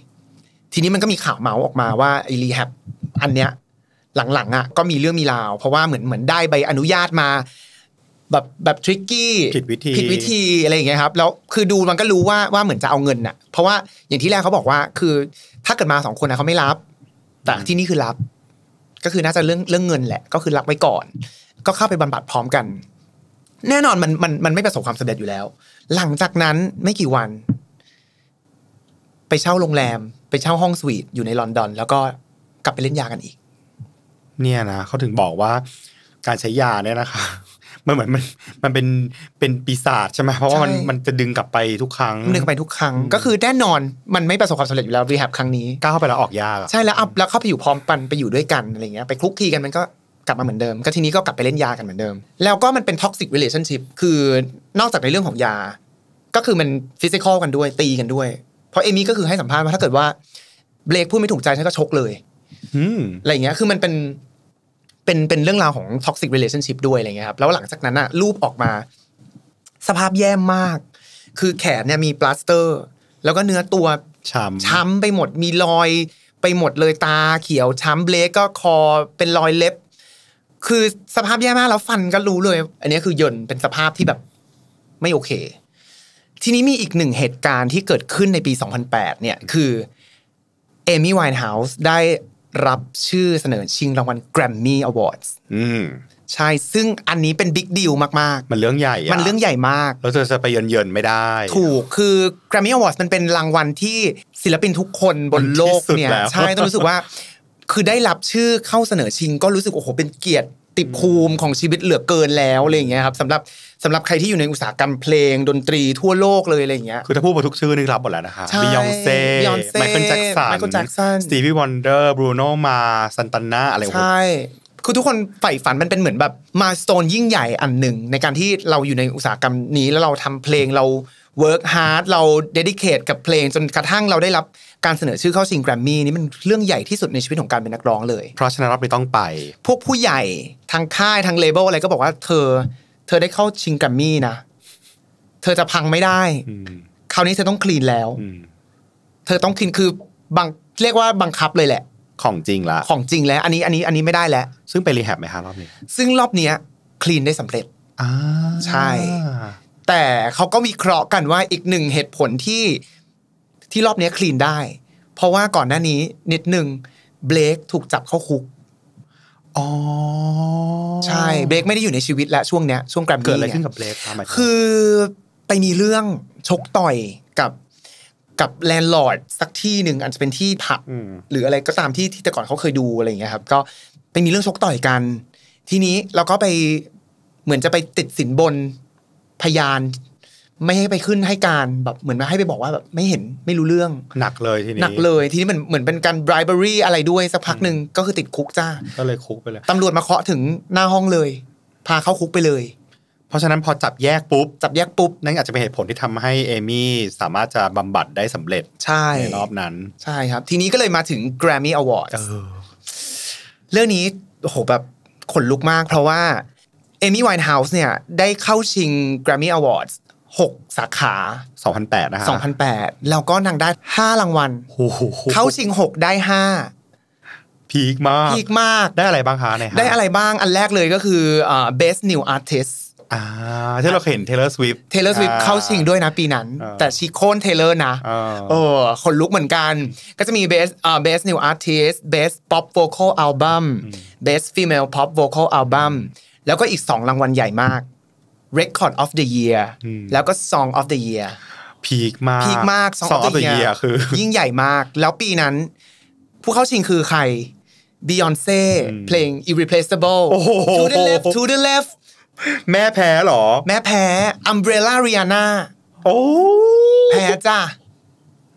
ทีนี้มันก็มีข่าวเมาส์ออกมาว่าไอรีแฮบอันเนี้ยหลังๆอ่ะก็มีเรื่องมีราว เพราะว่าเหมือนเหมือนได้ใบอนุญาตมา แบบแบบทริกกี้ผิดวิธีผิดวิธีอะไรอย่างเงี้ยครับแล้วคือดูมันก็รู้ว่าว่าเหมือนจะเอาเงินอ่ะ เพราะว่าอย่างที่แรกเขาบอกว่า คือถ้าเกิดมาสองคนนะเขาไม่รับ แต่ที่นี่คือรับ ก็คือน่าจะเรื่องเรื่องเงินแหละ ก็คือรับไว้ก่อน ก็เข้าไปบันบัดพร้อมกัน แน่นอนมันมันมันไม่ประสบความสำเร็จอยู่แล้ว หลังจากนั้นไม่กี่วัน ไปเช่าโรงแรมไปเช่าห้องสวีทอยู่ในลอนดอน แล้วก็กลับไปเล่นยากันอีกเนี่ยนะเขาถึงบอกว่าการใช้ยาเนี่ยนะคะมันเหมือนมันมันเป็นเป็นปีศาจใช่ไหมเพราะว่ามันมันจะดึงกลับไปทุกครั้งดึงไปทุกครั้งก็คือแน่นอนมันไม่ประสบความสำเร็จอยู่แล้วรีแฮบครั้งนี้ก้าวเข้าไปแล้วออกยากใช่แล้วอับแล้วเข้าไปอยู่พร้อมปันไปอยู่ด้วยกันอะไรเงี้ยไปคลุกทีกันมันก็กลับมาเหมือนเดิม ก็ทีนี้ก็กลับไปเล่นยากันเหมือนเดิม แล้วก็มันเป็นท็อกซิกเรลชั่นชิพคือนอกจากในเรื่องของยา ก็คือมันฟิสิกอลกันด้วยตีกันด้วย เพราะเอมี่ก็คือให้สัมภาษณ์ว่าถ้าเกิดว่าเบรกพูดไม่ถูกใจฉันก็ชกเลยอะไรเงี้ยคือมันเป็นเป็นเป็นเรื่องราวของท็อกซิกเ a t i o n s h i p ด้วยอะไรเงี้ยครับแล้วหลังจากนั้นอะรูปออกมา สภาพแย่มาก คือแขนเนี่ยมีปลาสเตอร์ แล้วก็เนื้อตัวช้ำช้ำไปหมดมีรอย ไปหมดเลยตาเขียวช้ำเบลกก็คอเป็นรอยเล็บ คือสภาพแย่มากแล้วฟันก็รู้เลย อันนี้คือยนเป็นสภาพที่แบบไม่โอเค ทีนี้มีอีกหนึ่งเหตุการณ์ที่เกิดขึ้นในปี 2008 เนี่ยคือเอมี่ไวน์เฮาส์ได้รับชื่อเสนอชิงรางวัล Grammy Awards อืมใช่ซึ่งอันนี้เป็นบิ๊กดีลมากๆมันเรื่องใหญ่มันเรื่องใหญ่มากแล้วเธอจะไปเยินเยินไม่ได้ ถูกคือ Grammy Awards มันเป็นรางวัลที่ศิลปินทุกคนบนโลกเนี่ยใช่ต้องรู้สึกว่า คือได้รับชื่อเข้าเสนอชิง ก็รู้สึกโอ้โหเป็นเกียรติติภูมิของชีวิตเหลือเกินแล้วอะไรอย่างเงี้ยครับสำหรับสำหรับใครที่อยู่ในอุตสาหกรรมเพลงดนตรีทั่วโลกเลยอะไรอย่างเงี้ยคือถ้าพูดมาทุกชื่อนี่รับหมดแล้วนะคะบิยองเซ่ไมเคิลแจ็กสันสตีวีวอนเดอร์บรูโนมาซันตันนาอะไรกใช่คือทุกคนใฝ่ฝันมันเป็นเหมือนแบบมาสโตนยิ่งใหญ่อันหนึ่งในการที่เราอยู่ในอุตสาหกรรมนี้แล้วเราทำเพลงเราเวิร์กฮาร์ดเราเดดิเคทกับเพลง จนกระทั่งเราได้รับการเสนอ ชื่อเข้าชิงแกรมมี่นี่มันเรื่องใหญ่ที่สุดในชีวิตของการเป็นนักร้องเลย เพราะฉะนั้นเราไม่ต้องไป พวกผู้ใหญ่ทางค่ายทางเลเบลอะไรก็บอกว่า เธอ เธอได้เข้าชิงแกรมมี่นะเธอจะพังไม่ได้คราวนี้เธอต้องคลีนแล้วเธอต้องคลีนคือบังเรียกว่าบังคับเลยแหละ ของจริงละของจริงแล้ว อันนี้อันนี้อันนี้ไม่ได้แล้วซึ่งไปรีแฮบไหมฮะรอบนี้ซึ่งรอบเนี้ยคลีนได้สำเร็จอ่าใช่แต่เขาก็วิเคราะห์กันว่าอีกหนึ่งเหตุผลที่ที่รอบนี้คลีนได้ เพราะว่าก่อนหน้านี้นิดหนึ่งเบลกถูกจับเข้าคุก อ๋อ ใช่เบรกไม่ได้อยู่ในชีวิตและช่วงเนี้ยช่วงแกรมเกิดอะไรขึ้นกับเบรกคือ ไปมีเรื่องชกต่อยกับกับแลนด์ลอร์ดสักที่หนึ่งอาจจะเป็นที่ผับหรืออะไรก็ตามที่ที่แต่ก่อนเขาเคยดูอะไรอย่างเงี้ยครับ ก็ไปมีเรื่องชกต่อยกัน ทีนี้เราก็ไปเหมือนจะไปติดสินบนพยานไม่ให้ไปขึ้นให้การแบบเหมือนมาให้ไปบอกว่าแบบไม่เห็นไม่รู้เรื่องหนักเลยทีนี้หนักเลย ทีนี้มันเหมือนเป็นการ bribery อะไรด้วยสักพักหนึ่งก็คือติดคุกจ้าก็เลยคุกไปเลยตำรวจมาเคาะถึงหน้าห้องเลย พาเข้าคุกไปเลย เพราะฉะนั้นพอจับแยกปุ๊บจับแยกปุ๊บนั่นอาจจะเป็นเหตุผลที่ทำให้เอมี่สามารถจะบำบัดได้สำเร็จใช่นรอบนั้นใช่ครับ ทีนี้ก็เลยมาถึง Grammy Award เรื่องนี้โหแบบขนลุกมากเพราะว่าเอมี่ไวน์เฮาส์เนี่ยได้เข้าชิง Grammy Awards 6สาขา 2008นะฮะ2008แล้วก็นางได้5รางวัลเข้าชิง 6 ได้5พีกมากพีกมากได้อะไรบ้างคะในได้อะไรบ้างอันแรกเลยก็คือเบสนิวอาร์ติสอ่าที่เราเห็น Taylor Swift Taylor Swift เข้าชิงด้วยนะปีนั้น แต่ชิโคนเทเลอร์นะเออคนลุกเหมือนกัน ก็จะมี b e s เบสนิวอาร์ติสเบสป t อปโ v ล c a l a l b u มเบสฟีม m ลป e อปโ v o c อัลบั้มแล้วก็อีก2รางวัลใหญ่มาก Record of the Year แล้วก็ Song of the Year พีกมากพีกมาก Song of the Year คือยิ่งใหญ่มากแล้วปีนั้นผู้เข้าชิงคือใคร Beyonce เพลง Irreplaceable To the left To the left แม่แพ้หรอ แม่แพ้ Umbrella Rihanna โอ้แพ้จ้ะ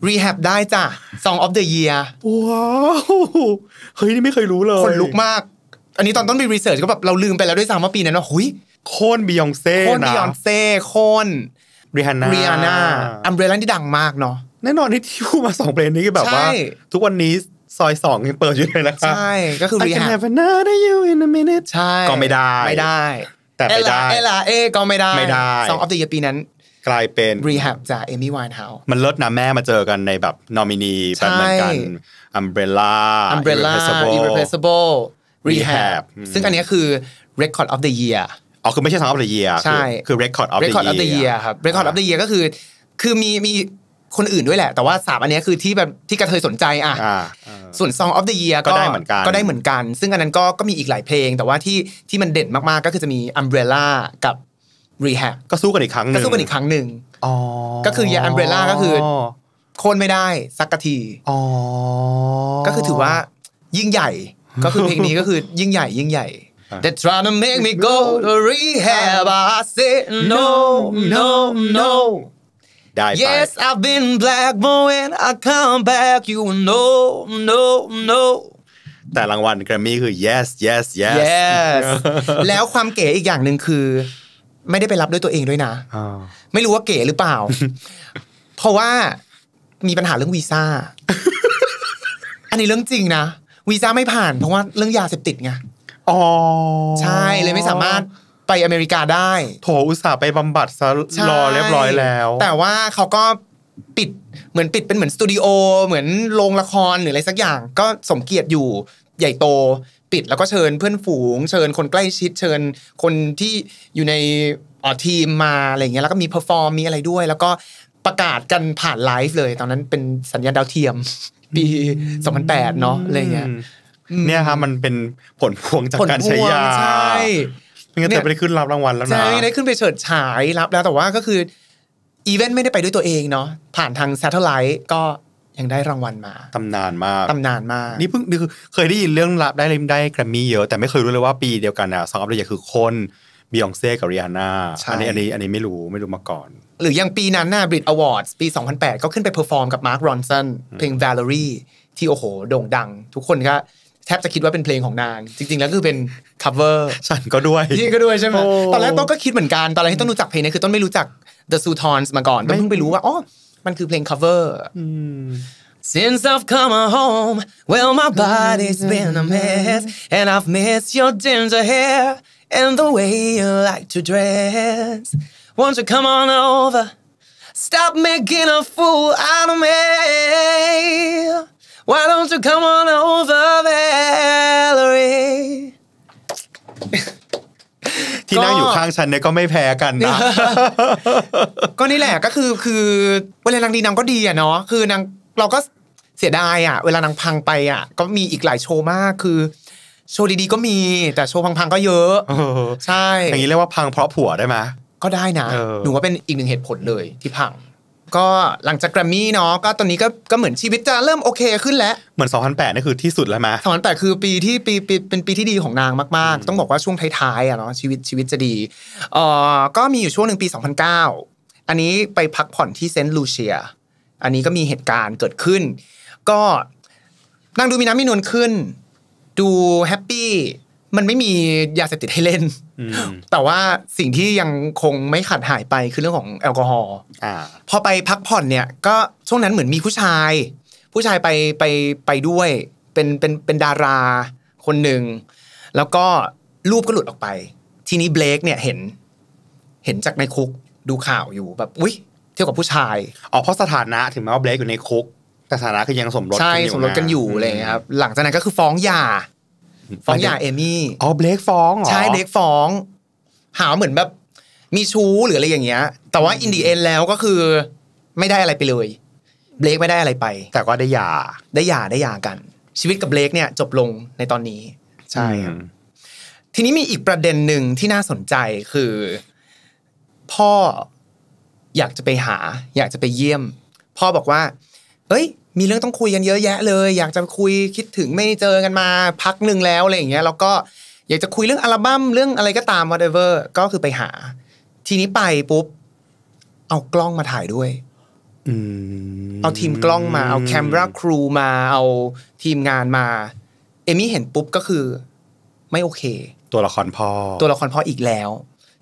รีแฮบได้จ้ะ Song of the Year ว้าวเฮ้ยนี่ไม่เคยรู้เลยคนลุกมาก อันนี้ตอนต้นไปรีเสิร์ชก็แบบเราลืมไปแล้วด้วยซ้ำว่าปีนั้นว่าหุยโค่นบิยองเซ่โค่นบิยองเซ่โค่นเรียนารีนาอัมเบรลันที่ดังมากเนาะแน่นอนที่ทิวมาสองเพลงนี้ก็แบบว่าทุกวันนี้ซอยสองยังเปิดอยู่เลยนะคบใช่ ก็คือ v e h a m I ใช่ก็ไม่ได้ไม่ได้ แต่ไปได้เอลาเอก็ไม่ได้ไม่ได้สองออฟเดย์ปีนั้นกลายเป็น rehab จากเอมี่ไวน์เฮาส์มันเลิศนะแม่มาเจอกันในแบบนอมินีป็นเหมือนกันอัมเบรล่าอัมเบรล่า irreplaceable rehab ซึ่งอันนี้คือ record of the year อ๋อคือไม่ใช่ซองอัปเดีย e a ใช่คือ Record of the Year Record of the Year ครับ Record of the Year ก็คือ คือมีมีคนอื่นด้วยแหละ แต่ว่าสามอันนี้คือที่แบบที่กระเทยสนใจอ่ะส่วน Song of the Year ก็ได้เหมือนกันก็ได้เหมือนกัน ซึ่งอันนั้นก็ก็มีอีกหลายเพลงแต่ว่าที่ที่มันเด่นมากๆก็คือจะมี Umbrella กับ Rehab ก็สู้กันอีกครั้งนึงก็สู้กันอีกครั้งหนึ่งอ๋อก็คือยา Umbrella ก็คือโค่นไม่ได้สักกะทีอ๋อก็คือถือว่ายิ่งใหญ่ก็คือเพลงนี้ก็คือยิ่งใหญ่ ยิ่งใหญ่ They're trying to make me go to rehab. I said no, no, no. ได้ Yes I've been black but when I come back you know no no แต่รางวัลแกรมมี่คือ yes yes yes yes แล้วความเก๋อีกอย่างหนึ่งคือ ไม่ได้ไปรับด้วยตัวเองด้วยนะอไม่รู้ว่าเก๋หรือเปล่า เพราะว่ามีปัญหาเรื่องวีซ่า อันนี้เรื่องจริงนะ วีซ่าไม่ผ่านเพราะว่าเรื่องยาเสพติดไงอ๋อใช่เลยไม่สามารถไปอเมริกาได้โถอุตส่าห์ไปบำบัดซะรอเรียบร้อยแล้ว แต่ว่าเขาก็ปิดเหมือนปิดเป็นเหมือนสตูดิโอเหมือนโรงละครหรืออะไรสักอย่างก็สมเกียรติอยู่ใหญ่โตปิดแล้วก็เชิญเพื่อนฝูง เชิญคนใกล้ชิดเชิญ คนที่อยู่ในอ๋อทีมมาอะไรเงี้ยแล้วก็มีเพอร์ฟอร์มมีอะไรด้วยแล้วก็ประกาศกันผ่านไลฟ์เลย ตอนนั้นเป็นสัญญาณดาวเทียมปี2008เนาะอะไรเงี้ยเนี่ยครับมันเป็นผลพวงจากการใช้ยาใช่ไม่งั้นเธอไป่ได้ขึ้นรับรางวัลแล้วนะใช่ได้ขึ้นไปเฉิดฉายรับแล้วแต่ว่าก็คืออีเวนต์ไม่ได้ไปด้วยตัวเองเนาะผ่านทางซัตเทอร์ไลท์ก็ยังได้รางวัลมาตำนานมากตำนานมาก นี่เพิ่งคือเคยได้ยินเรื่องรับได้ริมได้แกรมมี่เยอะแต่ไม่เคยรู้เลยว่าปีเดียวกันอะสองอัปเดตคือคนบิยองเซ่กับริอาน่าอันนี้อันนี้อันนี้ไม่รู้ไม่รู้มาก่อน หรืออย่างปีนั้นน่าบริตอวอร์ดปี 2008 ก็ขึ้นไปเพอร์ฟอร์มกับมาร์ครอนสันเพลง v a ลอรี่ที่โอ้โหโด่งดัง ทุกคนก็แทบจะคิดว่าเป็นเพลงของนาง จริงๆแล้วคือเป็น cover ฉันก็ด้วยพี่ก็ด้วยใช่ไหมตอนแรกต้นก็คิดเหมือนกันตอนแรกที่ต้นรู้จักเพลงนี้คือต้นไม่รู้จัก The Sutons มาก่อนต้นเพิ่งไปรู้ว่าอ๋อมันคือเพลง cover Since I've come home, well, my body's been a mess, and I've missed your ginger hair and the way you like to dress. Won't you come on over? Stop making a fool out of me. Why don't you come on over Valerie ที่นั่งอยู่ข้างฉันเนี่ยก็ไม่แพ้กันนะ ก็นี่แหละก็คือคือ เวลานางดีนางก็ดีอ่ะเนาะคือนางเราก็เสียดายอ่ะ เวลานางพังไปอ่ะ ก็มีอีกหลายโชว์มากคือ โชว์ดีๆก็มี แต่โชว์พังๆก็เยอะใช่อย่างนี้เรียกว่าพังเพราะผัวได้ไหมก็ได้นะหนูว่าเป็นอีกหนึ่งเหตุผลเลยที่พังก็หลังจากแกรมมี่เนาะก็ตอนนี้ก็ก็เหมือนชีวิตจะเริ่มโอเค ขึ้นแล้วเหมือน 2008 นี่คือที่สุดแล้วมะ2008คือปีที่ปีปีเป็นปีที่ดีของนางมาก ๆ ต้องบอกว่าช่วงท้ายๆอ่ะเนาะชีวิตชีวิตจะดีเอ่อก็มีอยู่ช่วงหนึ่งปี 2009 อันนี้ไปพักผ่อนที่เซนต์ลูเชีย อันนี้ก็มีเหตุการณ์เกิดขึ้น ก็นางดูมีน้ำมีนวลขึ้น ดูแฮปปี้มันไม่มียาเสพติดให้เล่นแต่ว่าสิ่งที่ยังคงไม่ขาดหายไปคือเรื่องของแอลกอฮอล์พอไปพักผ่อนเนี่ยก็ช่วงนั้นเหมือนมีผู้ชาย ผู้ชายไปไปไปด้วย เป็นเป็นเป็นดาราคนหนึ่ง แล้วก็รูปก็หลุดออกไป ทีนี้เบลกเนี่ยเห็น เห็นจากในคุกดูข่าวอยู่แบบอุ้ยเทียบกับผู้ชายอ๋อเพราะสถานะถึงแม้ว่าเบลกอยู่ในคุกสถานะคือยังสมรสใช่สมรสกันอยู่เลยครับหลังจากนั้นก็คือฟ้องหย่าฟ้องหย่าเอมี่อ๋อเบรกฟ้องเหรอ ใช่เบรกฟ้อง หาเหมือนแบบ มีชู้หรืออะไรอย่างเงี้ย แต่ว่าอินดีเอ็นแล้วก็คือไม่ได้อะไรไปเลย เบรกไม่ได้อะไรไป แต่ก็ได้หย่าได้หย่าได้หย่ากัน ชีวิตกับเบรกเนี่ยจบลงในตอนนี้ ใช่ครับทีนี้มีอีกประเด็นหนึ่งที่น่าสนใจคือ พ่ออยากจะไปหา อยากจะไปเยี่ยม พ่อบอกว่า เอ้ยมีเรื่องต้องคุยกันเยอะแยะเลยอยากจะคุยคิดถึงไม่เจอกันมา พักหนึ่งแล้วอะไรอย่างเงี้ย แล้วก็อยากจะคุยเรื่องอัลบั้มเรื่องอะไรก็ตาม whatever ก็คือไปหา ทีนี้ไปปุ๊บ เอากล้องมาถ่ายด้วยเอาทีมกล้องมาเอาแคมราครูมา เอาทีมงานมา เอมี่เห็นปุ๊บก็คือ ไม่โอเค ตัวละครพ่อตัวละครพ่ออีกแล้ว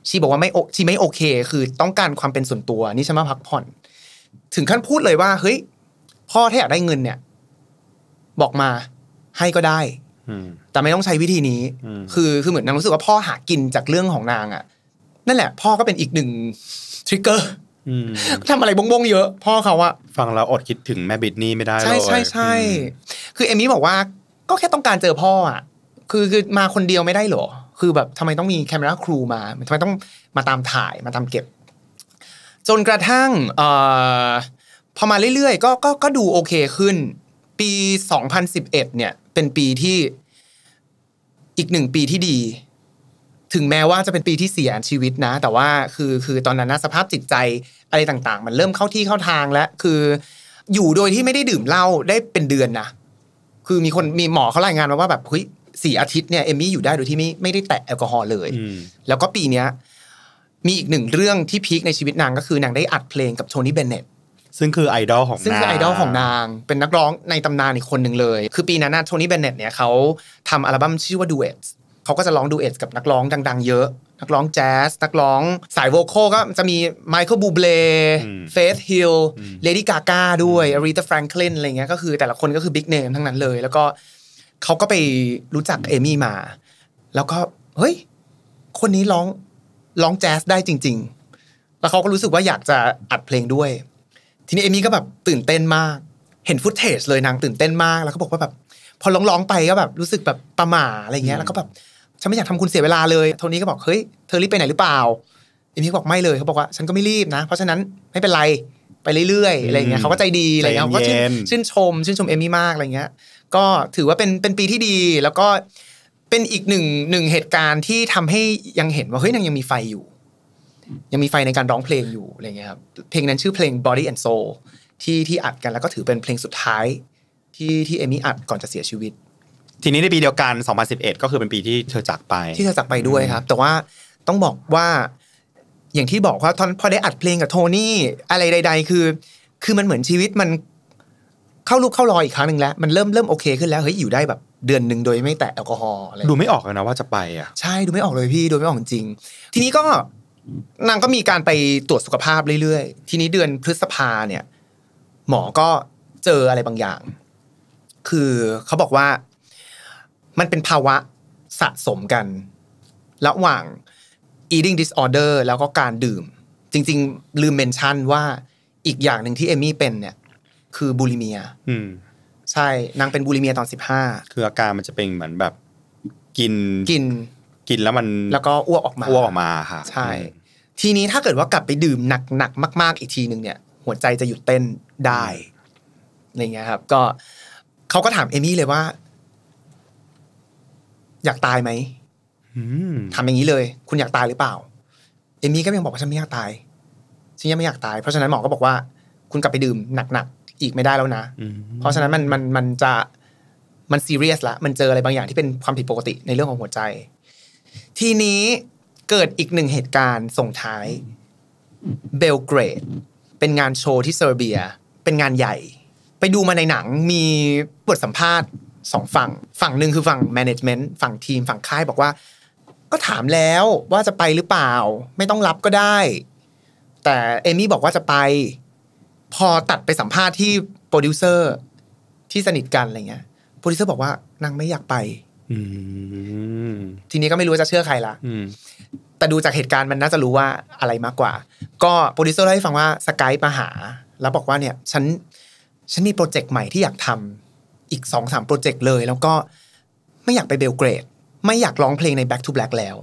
ชีบอกว่าไม่โอชีไม่โอเคคือ ต้องการความเป็นส่วนตัวนี่ใช่ไหมพักผ่อน ถึงขั้นพูดเลยว่าเฮ้ยพ่อถ้าอยากได้เงินเนี่ย บอกมาให้ก็ได้แต่ไม่ต้องใช้วิธีนี้คือ คือเหมือนนางรู้สึกว่าพ่อหากินจากเรื่องของนาง อ่ะ นั่นแหละพ่อก็เป็นอีกหนึ่งทริกเกอร์ทำอะไรบงๆเยอะ พ่อเขาอะฟังเราอดคิดถึงแม่บิดนี่ไม่ได้เลยใช่ใช่ใช่คือเอมี่บอกว่าก็แค่ต้องการเจอพ่ออ่ะคือคือมาคนเดียวไม่ได้หรอคือแบบทำไมต้องมีแคมราครูมาทำไมต้องมาตามถ่ายมาตามเก็บ จนกระทั่งเอ่อพอมาเรื่อยๆก็ก็ก็ดูโอเคขึ้น ปี2011เนี่ย เป็นปีที่อีกหนึ่งปีที่ดี ถึงแม้ว่าจะเป็นปีที่เสียชีวิตนะ แต่ว่าคือคือตอนนั้นนะสภาพจิตใจอะไรต่างๆ มันเริ่มเข้าที่เข้าทางแล้วคืออยู่โดยที่ไม่ได้ดื่มเหล้าได้เป็นเดือนนะคือมีคนมีหมอเขารายงานมาว่าแบบเฮ้ยสี่อาทิตย์เนี่ยเอมมี่อยู่ได้โดยที่ไม่ไม่ได้แตะแอลกอฮอล์เลยแล้วก็ปีเนี้ยมีอีกหนึ่งเรื่องที่พีคในชีวิตนางก็คือนางได้อัดเพลงกับโทนี่เบนเน็ตซึ่งคือไอดอลของซึ่งคือไอดอลของนาง เป็นนักร้องในตำนานอีกคนหนึ่งเลย คือปีนั้นโทนี่เบนเน็ตเนี่ยเขาทำอัลบั้มชื่อว่าดูเอ็ดเขาก็จะร้องดูเอ็ดกับนักร้องดัง ๆเยอะ นักร้องแจ๊ส นักร้องสายโวโลก็จะมีไมเคิลบูเบลเฟธฮิล เลดี้กาก้าด้วย อาริตาแฟรงคลินอะไรเงี้ย ก็คือแต่ละคนก็คือบิ๊กเนมทั้งนั้นเลย แล้วก็เขาก็ไปรู้จักเอมี่มา แล้วก็เฮ้ย คนนี้ร้องร้องแจ๊สได้จริง ๆ แล้วเขาก็รู้สึกว่าอยากจะอัดเพลงด้วยทีนี้เอมี่ก็แบบตื่นเต้นมาก เห็นฟุตเทจเลยนางตื่นเต้นมากแล้วก็บอกว่าแบบพอร้องๆไปก็แบบรู้สึกแบบประหม่าอะไรเงี้ยแล้วก็แบบฉันไม่อยากทำคุณเสียเวลาเลยโทนี้ก็บอกเฮ้ยเธอรีบไปไหนหรือเปล่าเอมี่บอกไม่เลยเขาบอกว่าฉันก็ไม่รีบนะ เพราะฉะนั้นไม่เป็นไรไปเรื่อยๆอะไรเงี้ยเขาก็ใจดีอะไรเงี้ยเขาก็ชื่นชมชื่นชมเอมี่มากอะไรเงี้ย ก็ถือว่าเป็นเป็นปีที่ดีแล้วก็เป็นอีกหนึ่งหนึ่งเหตุการณ์ที่ทำให้ยังเห็นว่าเฮ้ยนางยังมีไฟอยู่ยังมีไฟในการร้องเพลงอยู่อะไรเงี้ยครับเพลงนั้นชื่อเพลง Body and Soul ที่ที่อัดกันแล้วก็ถือเป็นเพลงสุดท้าย ที่ที่เอมี่อัดก่อนจะเสียชีวิต ทีนี้ในปีเดียวกัน2011ก็คือเป็นปีที่เธอจากไปที่เธอจากไปด้วยครับ แต่ว่าต้องบอกว่าอย่างที่บอกว่าทอนพอได้อัดเพลงกับโทนี่ อะไรใดๆ คือคือมันเหมือนชีวิตมัน เข้ารูปเข้ารอยอีกครั้งหนึ่งแล้วมันเริ่มเริ่มโอเคขึ้นแล้วเฮ้ยอยู่ได้แบบเดือนหนึ่งโดยไม่แตะแอลกอฮอล์อะไรดูไม่ออกเลยนะว่าจะไปอ่ะใช่ดูไม่ออกเลยพี่ดูไม่ออกจริง ทีนี้ก็นางก็มีการไปตรวจสุขภาพเรื่อยๆ ทีนี้เดือนพฤษภาเนี่ย หมอก็เจออะไรบางอย่าง คือเขาบอกว่า มันเป็นภาวะสะสมกัน ระหว่าง eating disorder แล้วก็การดื่ม จริง ๆ ลืมเมนชั่นว่าอีกอย่างหนึ่งที่เอมี่เป็นเนี่ย คือบูลิเมียใช่นางเป็นบูลิเมียตอนสิบห้าคืออาการมันจะเป็นเหมือนแบบกินกินกินแล้วมันแล้วก็อ้วกออกมาอ้วกออกมาค่ะใช่ ทีนี้ถ้าเกิดว่ากลับไปดื่มหนักหนักมาก ๆอีกทีหนึ่งเนี่ยหัวใจจะหยุดเต้นได้อะไรเงี้ยครับ ก็เขาก็ถามเอมี่เลยว่า อยากตายไหมทำอย่างนี้เลย คุณอยากตายหรือเปล่าเอมี่ก็ยังบอกว่าฉันไม่อยากตายฉันยังไม่อยากตาย เพราะฉะนั้นหมอก็บอกว่า คุณกลับไปดื่มหนักๆอีกไม่ได้แล้วนะเพราะฉะนั้นมันมันมันจะมันซีเรียสละมันเจออะไรบางอย่างที่เป็นความผิดปกติในเรื่องของหัวใจทีนี้เกิดอีกหนึ่งเหตุการณ์ส่งท้ายเบลเกรดเป็นงานโชว์ที่เซอร์เบีย เป็นงานใหญ่ ไปดูมาในหนังมีบทสัมภาษณ์สองฝั่งฝั่งหนึ่งคือฝั่งแมネจเมนต์ฝั่งทีม ฝั่งค่ายบอกว่า ก็ถามแล้วว่าจะไปหรือเปล่า ไม่ต้องรับก็ได้ แต่เอมี่บอกว่าจะไปพอตัดไปสัมภาษณ์ที่โปรดิวเซอร์ที่สนิทกันอะไรเงี้ยโปรดิวเซอร์บอกว่านางไม่อยากไปทีนี้ก็ไม่รู้จะเชื่อใครละแต่ดูจากเหตุการณ์มันน่าจะรู้ว่าอะไรมากกว่า ก็โปรดิวเซอร์เล่าให้ฟังว่าสกายมาหา แล้วบอกว่าเนี่ย ฉันฉันมีโปรเจกต์ใหม่ที่อยากทำอีกสองสามโปรเจกต์เลยแล้วก็ไม่อยากไปเบลเกรดไม่อยากร้องเพลงใน Back to Black แล้ว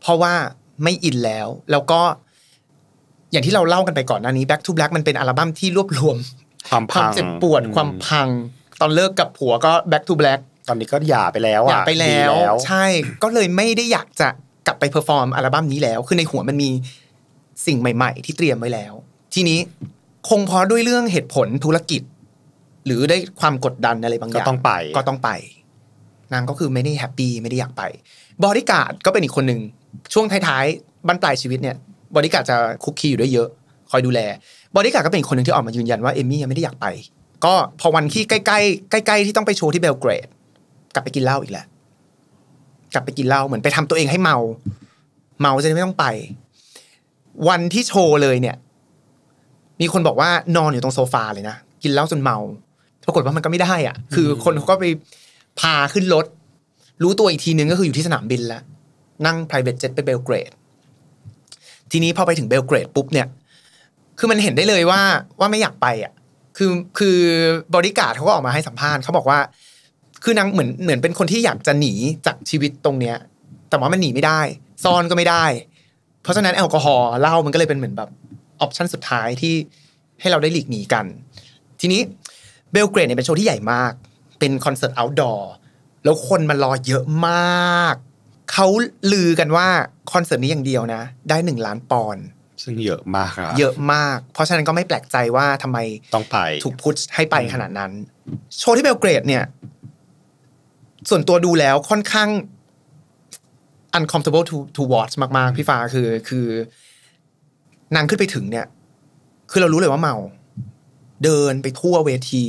เพราะว่าไม่อินแล้ว แล้วก็ อย่างที่เราเล่ากันไปก่อนหน้านี้ Back to Black มันเป็นอัลบั้มที่รวบรวม ความเจ็บปวดความพัง ตอนเลิกกับผัวก็ Back to Black ตอนนี้ก็หย่าไปแล้วอ่ะหย่าไปแล้ว ใช่ ก็เลยไม่ได้อยากจะกลับไปเพอร์ฟอร์มอัลบั้มนี้แล้ว คือในหัวมันมีสิ่งใหม่ ๆ ที่เตรียมไว้แล้ว ทีนี้คงเพราะด้วยเรื่องเหตุผลธุรกิจ หรือได้ความกดดันอะไรบางอย่าง ก็ต้องไป ก็ต้องไป นางก็คือไม่ได้แฮปปี้ไม่ได้อยากไป บอีิการก็เป็นอีกคนหนึ่งช่วงท้ายๆบรรปลายชีวิตเนี่ยบอีิการจะคุกคีอยู่ด้วยเยอะ คอยดูแลบอีิการก็เป็นอีกคนหนึ่งที่ออกมายืนยันว่าเอมี่ยังไม่ได้อยากไป ก็พอวันที่ใกล้ๆใกล้ๆที่ต้องไปโชว์ที่เบลเกรดกลับไปกินเหล้าอีกแหละ กลับไปกินเหล้าเหมือนไปทำตัวเองให้เมา เมาจะไม่ต้องไป วันที่โชว์เลยเนี่ย มีคนบอกว่านอนอยู่ตรงโซฟาเลยนะ กินเหล้าจนเมาปรากฏว่ามันก็ไม่ได้อ่ะ คือคนเขาก็ไปพาขึ้นรถ รู้ตัวอีกทีนึงก็คืออยู่ที่สนามบินแล้ว นั่ง private jet ไปเบลเกรด ทีนี้พอไปถึงเบลเกรดปุ๊บเนี่ย คือมันเห็นได้เลยว่าว่าไม่อยากไปอ่ะ คือคือบริการเขาก็ออกมาให้สัมภาษณ์เขาบอกว่าคือนางเหมือนเหมือนเป็นคนที่อยากจะหนีจากชีวิตตรงเนี้ย แต่ว่ามันหนีไม่ได้ซ่อนก็ไม่ได้ เพราะฉะนั้นแอลกอฮอล์เหล้ามันก็เลยเป็นเหมือนแบบออปชั่นสุดท้ายที่ให้เราได้หลีกหนีกัน ทีนี้เบลเกรดเนี่ยเป็นโชว์ที่ใหญ่มากเป็นคอนเสิร์ตเอาท์ดอร์แล้วคนมารอเยอะมากเขาลือกันว่าคอนเสิร์ตนี้อย่างเดียวนะ ได้หนึ่งล้านปอนด์ซึ่งเยอะมากับเยอะมาก เพราะฉะนั้นก็ไม่แปลกใจว่าทำไมต้องไปถูกพุชให้ไปขนาดนั้นโชว์ที่เบลเกรดเนี่ยส่วนตัวดูแล้วค่อนข้าง uncomfortable to to watch มากๆพี่ฟ้าคือคือนางขึ้นไปถึงเนี่ย คือเรารู้เลยว่าเมาเดินไปทั่วเวที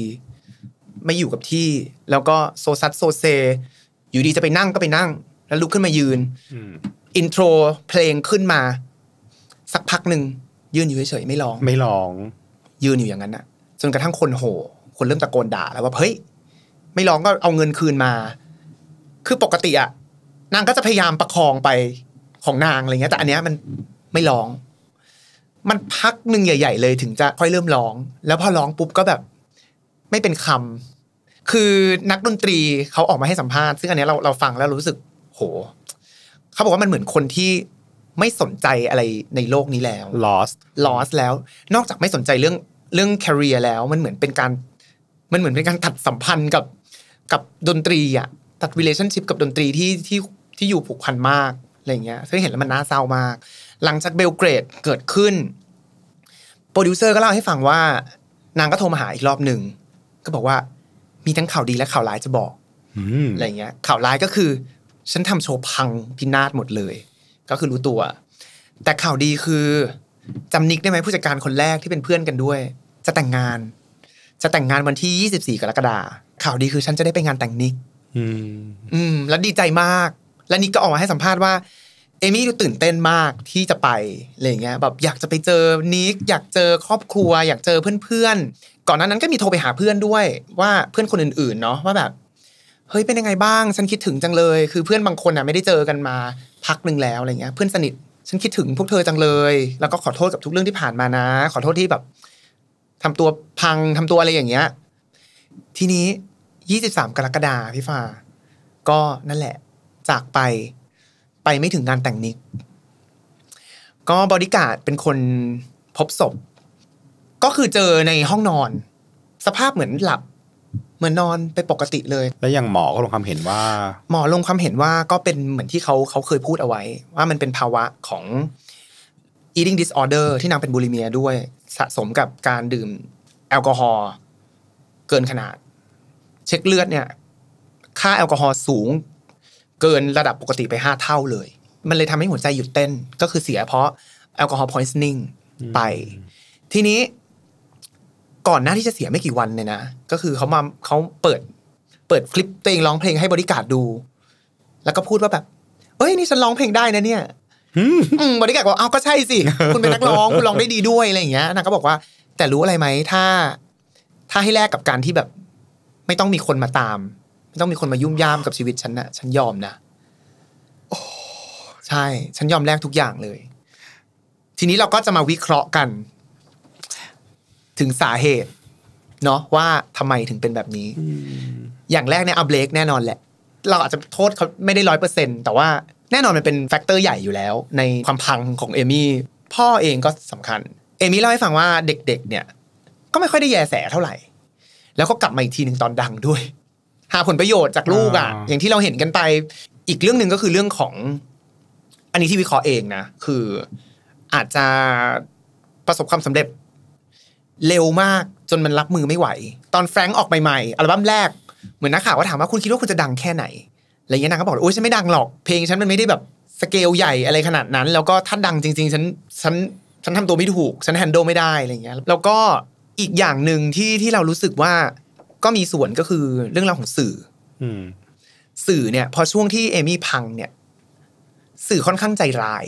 ไม่อยู่กับที่ แล้วก็โซซัดโซเซ อยู่ดีจะไปนั่งก็ไปนั่ง แล้วลุกขึ้นมายืนอินโทรเพลงขึ้นมา สักพักหนึ่งยืนอยู่เฉยๆไม่ร้อง ไม่ร้อง ยืนอยู่อย่างนั้นอะจนกระทั่งคนโห่คนเริ่มตะโกนด่า แล้วว่าเฮ้ยไม่ร้องก็เอาเงินคืนมาคือปกติอะนางก็จะพยายามประคองไปของนางอะไรเงี้ย แต่อันเนี้ยมันไม่ร้อง มันพักหนึ่งใหญ่ ๆ เลยถึงจะค่อยเริ่มร้อง แล้วพอร้องปุ๊บก็แบบไม่เป็นคำ คือนักดนตรีเขาออกมาให้สัมภาษณ์ ซึ่งอันเนี้ยเราเราฟังแล้วรู้สึกโหเขาบอกว่ามันเหมือนคนที่ไม่สนใจอะไรในโลกนี้แล้ว lost lost แล้ว นอกจากไม่สนใจเรื่องเรื่อง career แล้ว มันเหมือนเป็นการมันเหมือนเป็นการตัดสัมพันธ์กับกับดนตรีอ่ะตัด relationship กับดนตรีที่ที่ที่อยู่ผูกพันมากอะไรเงี้ย ซึ่งเห็นแล้วมันน่าเศร้ามาก หลังจากเบลเกรดเกิดขึ้นโปรดิวเซอร์ก็เล่าให้ฟังว่า นางก็โทรมาหาอีกรอบหนึ่งก็บอกว่า มีทั้งข่าวดีและข่าวร้ายจะบอกอะไรเงี้ย ข่าวร้ายก็คือ ฉันทำโชว์พังพินาศหมดเลย ก็คือรู้ตัว แต่ข่าวดีคือจำนิกได้ไหมผู้จัดการคนแรกที่เป็นเพื่อนกันด้วย จะแต่งงาน จะแต่งงานวันที่24กรกฎาข่าวดีคือฉันจะได้ไปงานแต่งนิกอืมแล้วดีใจมาก และนี่ก็ออกมาให้สัมภาษณ์ว่า เอมี่ดูตื่นเต้นมากที่จะไปอะไรเงี้ย แบบ อยากจะไปเจอนิกอยากเจอครอบครัว อยากเจอเพื่อนๆก่อนหน้านั้นก็มีโทรไปหาเพื่อนด้วย ว่าเพื่อนคนอื่น ๆ เนาะว่าแบบ เฮ้ยเป็นยังไงบ้าง ฉันคิดถึงจังเลย คือเพื่อนบางคนอ่ะ ไม่ได้เจอกันมาพักหนึ่งแล้วอะไรเงี้ยเพื่อนสนิทฉันคิดถึงพวกเธอจังเลย แล้วก็ขอโทษกับทุกเรื่องที่ผ่านมานะ ขอโทษที่แบบ ทำตัวพังทำตัวอะไรอย่างเงี้ย ทีนี้23กรกฎาพี่ฟ้าก็นั่นแหละจากไปไปไม่ถึงงานแต่งนิกก็บริการเป็นคนพบศพก็คือเจอในห้องนอน สภาพเหมือนหลับเหมือนนอนไปปกติเลย แล้วอย่างหมอก็ลงความเห็นว่าหมอลงความเห็นว่าก็เป็นเหมือนที่เขาเขาเคยพูดเอาไว้ ว่ามันเป็นภาวะของ eating disorder ที่นางเป็นบูลิเมียด้วยสะสมกับการดื่มแอลกอฮอล์เกินขนาดเช็คเลือดเนี่ย ค่าแอลกอฮอล์สูง เกินระดับปกติไปห้าเท่าเลย มันเลยทำให้หัวใจหยุดเต้น ก็คือเสียเพราะแอลกอฮอล์พอยส์นิ่งไปทีนี้ ก่อนหน้าที่จะเสียไม่กี่วันเนี่ยนะก็คือเขามาเขาเปิด เปิดคลิปตัวเองร้องเพลงให้บริการดู แล้วก็พูดว่าแบบเอ้ยนี่ฉันร้องเพลงได้นะเนี่ยบริการบอกเอาก็ใช่สิคุณเป็นนักร้องคุณร้องได้ดีด้วยอะไรอย่างเงี้ยนางก็บอกว่าแต่รู้อะไรไหมถ้าถ้าให้แลกกับการที่แบบไม่ต้องมีคนมาตามไม่ต้องมีคนมายุ่มย่ามกับชีวิตฉันนะฉันยอมนะใช่ฉันยอมแลกทุกอย่างเลย ทีนี้เราก็จะมาวิเคราะห์กัน ถึงสาเหตุเนาะว่าทำไมถึงเป็นแบบนี้ อย่างแรกเนี่ยอัพเลกแน่นอนแหละ เราอาจจะโทษเขาไม่ได้ร้อยเปอร์เซ็นแต่ว่าแน่นอนมันเป็นแฟกเตอร์ใหญ่อยู่แล้ว ในความพังของเอมี่พ่อเองก็สำคัญ เอมี่เล่าให้ฟังว่าเด็ก ๆ เนี่ย ก็ไม่ค่อยได้แยแสเท่าไหร่แล้วก็กลับมาอีกทีหนึ่งตอนดังด้วยหาผลประโยชน์จากลูกอ่ะอย่างที่เราเห็นกันไปอีกเรื่องหนึ่งก็คือเรื่องของ อันนี้ที่วิเคราะห์เองนะ คือ อาจจะประสบความสำเร็จ เร็วมากจนมันรับมือไม่ไหว ตอนแฟรงก์ออกใหม่ๆอัลบั้มแรกเหมือนนักข่าวก็ถามว่าคุณคิดว่าคุณจะดังแค่ไหนอะไรเงี้ยนางก็บอกโอ้ยฉันไม่ดังหรอกเพลงฉันมันไม่ได้แบบ สเกลใหญ่อะไรขนาดนั้นแล้วก็ถ้าดังจริง ๆ ฉัน ฉันฉันทำตัวไม่ถูก ฉันแฮนด์ดไม่ได้อะไรเงี้ย แล้วก็อีกอย่างหนึ่งที่ที่เรารู้สึกว่าก็มีส่วนก็คือเรื่องราวของสื่อสื่อเนี่ยพอช่วงที่เอมี่พังเนี่ยสื่อค่อนข้างใจร้าย